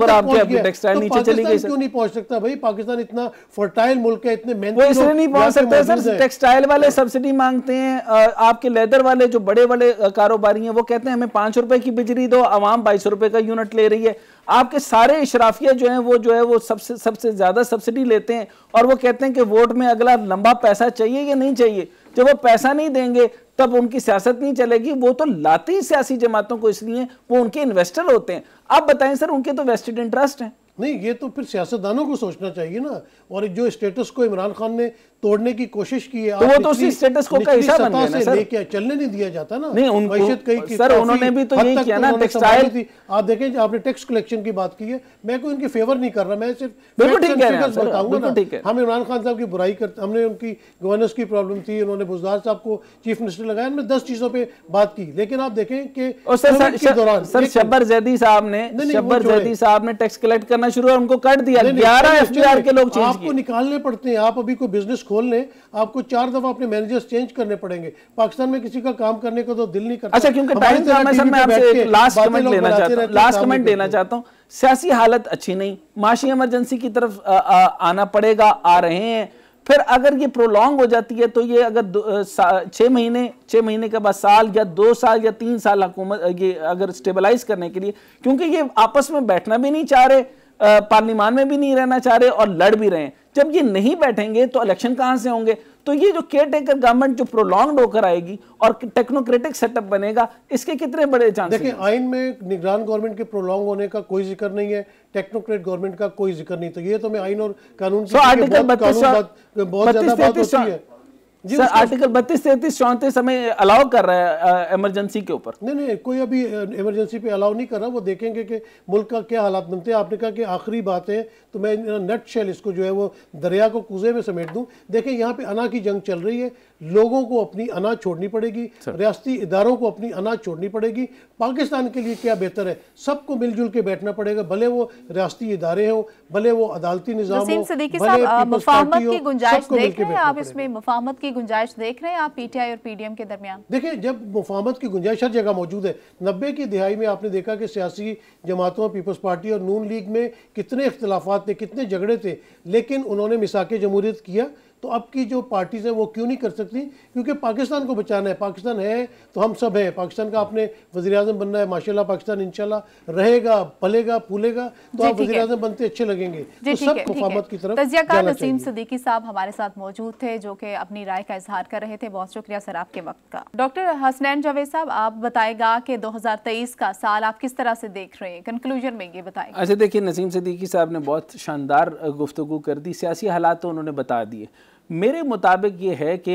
क्यों नहीं पहुंच सकता भाई पाकिस्तान इतना फर्टाइल मुल्क है इतने नहीं पहुंच सकता सर टेक्सटाइल वाले सब्सिडी मांगते हैं आपके लेदर वाले जो बड़े बड़े कारोबारी हैं वो कहते हैं हमें पांच रुपए की बिजली दो आवाम बाईस रुपए का यूनिट ले रही है आपके सारे इशराफिया जो हैं वो जो है वो सबसे सबसे ज़्यादा सब्सिडी लेते हैं और वो कहते हैं कि वोट में अगला लंबा पैसा चाहिए या नहीं चाहिए जब वो पैसा नहीं देंगे तब उनकी सियासत नहीं चलेगी वो तो लाते ही सियासी जमातों को इसलिए वो उनके इन्वेस्टर होते हैं आप बताएं सर उनके तो वेस्टेड इंटरेस्ट हैं नहीं ये तो फिर सियासतदानों को सोचना चाहिए ना और जो स्टेटस को इमरान खान ने तोड़ने की कोशिश की है तो वो तो उसी स्टेटस को का हिस्सा बन गया ना सर लेके चलने नहीं दिया जाता ना नहीं उनको कई सर उन्होंने भी तो यही किया ना टेक्सटाइल थी आप देखें आपने टैक्स कलेक्शन की बात की है मैं कोई उनकी फेवर नहीं कर रहा मैं सिर्फ बिल्कुल ठीक है बताऊंगा ना हम इमरान खान साहब की बुराई करते हमने उनकी गवर्नेंस की प्रॉब्लम थी उन्होंने बुजदार साहब को चीफ मिनिस्टर लगाया हमने दस चीजों पर बात की लेकिन आप देखें कि सर शब्बर जैदी साहब ने शब्बर जैदी साहब ने टैक्स कलेक्ट करना शुरू है उनको कट दिया ग्यारह एफ के लोग आपको निकालने पड़ते हैं आप अभी कोई बिजनेस खोल लें आपको चार दफा अपने मैनेजर्स चेंज करने पड़ेंगे पाकिस्तान में किसी का काम करने को तो दिल नहीं करता अच्छा क्योंकि टाइम मैं आपसे लास्ट कमेंट लेना चाहता हूं लास्ट कमेंट देना चाहता हूं सियासी हालत अच्छी नहीं माशी इमरजेंसी की तरफ आना पड़ेगा आ रहे हैं फिर अगर ये प्रोलॉन्ग हो जाती है तो ये अगर छः महीने छः महीने के बाद साल या दो साल या तीन साल हुकूमत ये अगर स्टेबलाइज करने के लिए क्योंकि ये आपस में बैठना भी नहीं चाह रहे पार्लियामान में भी नहीं रहना चाह रहे और लड़ भी रहे हैं जब ये नहीं बैठेंगे तो इलेक्शन कहां से होंगे तो ये जो केयर टेकर गवर्नमेंट जो प्रोलॉन्ग होकर आएगी और टेक्नोक्रेटिक सेटअप बनेगा इसके कितने बड़े चांस देखिए आइन में निगरान गवर्नमेंट के प्रोलॉन्ग होने का कोई जिक्र नहीं है टेक्नोक्रेट गवर्नमेंट का कोई जिक्र नहीं तो ये तो मैं आइन और कानून की बहुत, बहुत ज्यादा बात होती है सर आर्टिकल बत्तीस तैतीस चौंतीस समय अलाउ कर रहा है इमरजेंसी के ऊपर नहीं नहीं कोई अभी इमरजेंसी पे अलाउ नहीं कर रहा वो देखेंगे कि मुल्क का क्या हालात बनते हैं आपने कहा कि आखिरी बात है तो मैं नट शेल इसको जो है वो दरिया को कूजे में समेट दूँ देखें यहाँ पे अना की जंग चल रही है लोगों को अपनी अनाज छोड़नी पड़ेगी रियाती इदारों को अपनी अनाज छोड़नी पड़ेगी पाकिस्तान के लिए क्या बेहतर है सबको मिलजुल के बैठना पड़ेगा भले वो रियाती इदारे हो भले वो अदालती निज़ाम की गुंजाइश देख रहे हैं आप पीटीआई और पीडीएम के दरमियान देखिए जब मुफामत की गुंजाइश हर जगह मौजूद है नब्बे की दिहाई में आपने देखा कि सियासी जमातों पीपल्स पार्टी और नून लीग में कितने इख्तलाफात थे कितने झगड़े थे लेकिन उन्होंने मिसाक जमहूरियत किया तो अब की जो पार्टीज़ हैं वो क्यों नहीं कर सकती क्योंकि पाकिस्तान को बचाना है पाकिस्तान है तो हम सब हैं पाकिस्तान का आपने वजी अजम बनना है माशाला पाकिस्तान इनशाला रहेगा पलेगा फूलेगा तो आप वजी अजम बनते अच्छे लगेंगे तो नसीम सदीकी साहब हमारे साथ मौजूद थे जो कि अपनी राय का इजहार कर रहे थे बहुत शुक्रिया सर आपके वक्त का डॉक्टर हसनैन जावेद साहब आप बताएगा कि 2023 का साल आप किस तरह से देख रहे हैं कंक्लूजन में ये बताएं अच्छा देखिए नसीम सदीकी साहब ने बहुत शानदार गुफ्तु कर दी सियासी हालात तो उन्होंने बता दिए मेरे मुताबिक ये है कि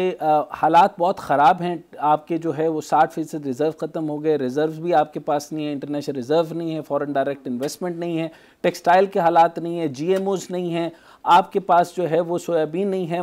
हालात बहुत ख़राब हैं आपके जो है वो साठ फीसद रिज़र्व ख़त्म हो गए रिज़र्व भी आपके पास नहीं है इंटरनेशनल रिज़र्व नहीं है फॉरेन डायरेक्ट इन्वेस्टमेंट नहीं है टेक्सटाइल के हालात नहीं है जी नहीं हैं आपके पास जो है वो सोयाबीन नहीं है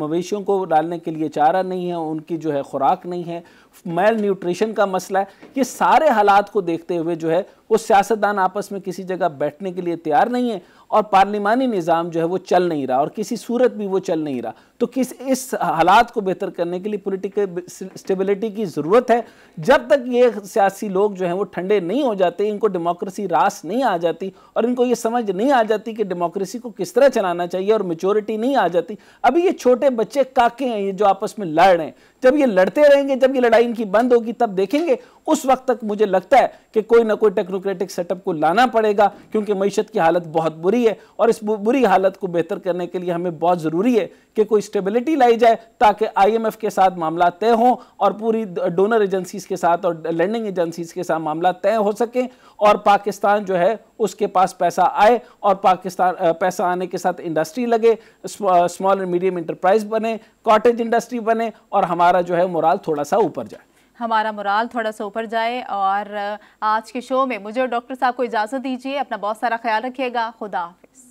मवेशियों को डालने के लिए चारा नहीं है उनकी जो है ख़ुराक नहीं है मेल न्यूट्रिशन का मसला है ये सारे हालात को देखते हुए जो है वो सियासतदान आपस में किसी जगह बैठने के लिए तैयार नहीं है और पार्लिमानी निज़ाम जो है वो चल नहीं रहा और किसी सूरत भी वो चल नहीं रहा तो किस इस हालात को बेहतर करने के लिए पॉलिटिकल स्टेबिलिटी की ज़रूरत है जब तक ये सियासी लोग जो हैं वो ठंडे नहीं हो जाते इनको डेमोक्रेसी रास नहीं आ जाती और इनको ये समझ नहीं आ जाती कि डेमोक्रेसी को किस तरह चलाना चाहिए और मेचोरिटी नहीं आ जाती अभी ये छोटे बच्चे काके हैं ये जो आपस में लड़ रहे हैं जब ये लड़ते रहेंगे जब ये लड़ाई इनकी बंद होगी तब देखेंगे उस वक्त तक मुझे लगता है कि कोई ना कोई टेक्नोक्रेटिक सेटअप को लाना पड़ेगा क्योंकि मीशत की हालत बहुत बुरी है और इस बुरी हालत को बेहतर करने के लिए हमें बहुत ज़रूरी है कि कोई स्टेबिलिटी लाई जाए ताकि आईएमएफ के साथ मामला तय हो और पूरी डोनर एजेंसीज के साथ और लैंडिंग एजेंसीज के साथ मामला तय हो सके और पाकिस्तान जो है उसके पास पैसा आए और पाकिस्तान पैसा आने के साथ इंडस्ट्री लगे स्मॉल एंड मीडियम इंटरप्राइज बने कॉटेज इंडस्ट्री बने और हमारा जो है मोराल थोड़ा सा ऊपर जाए हमारा मुराल थोड़ा सा ऊपर जाए और आज के शो में मुझे और डॉक्टर साहब को इजाज़त दीजिए अपना बहुत सारा ख्याल रखिएगा खुदा हाफिज़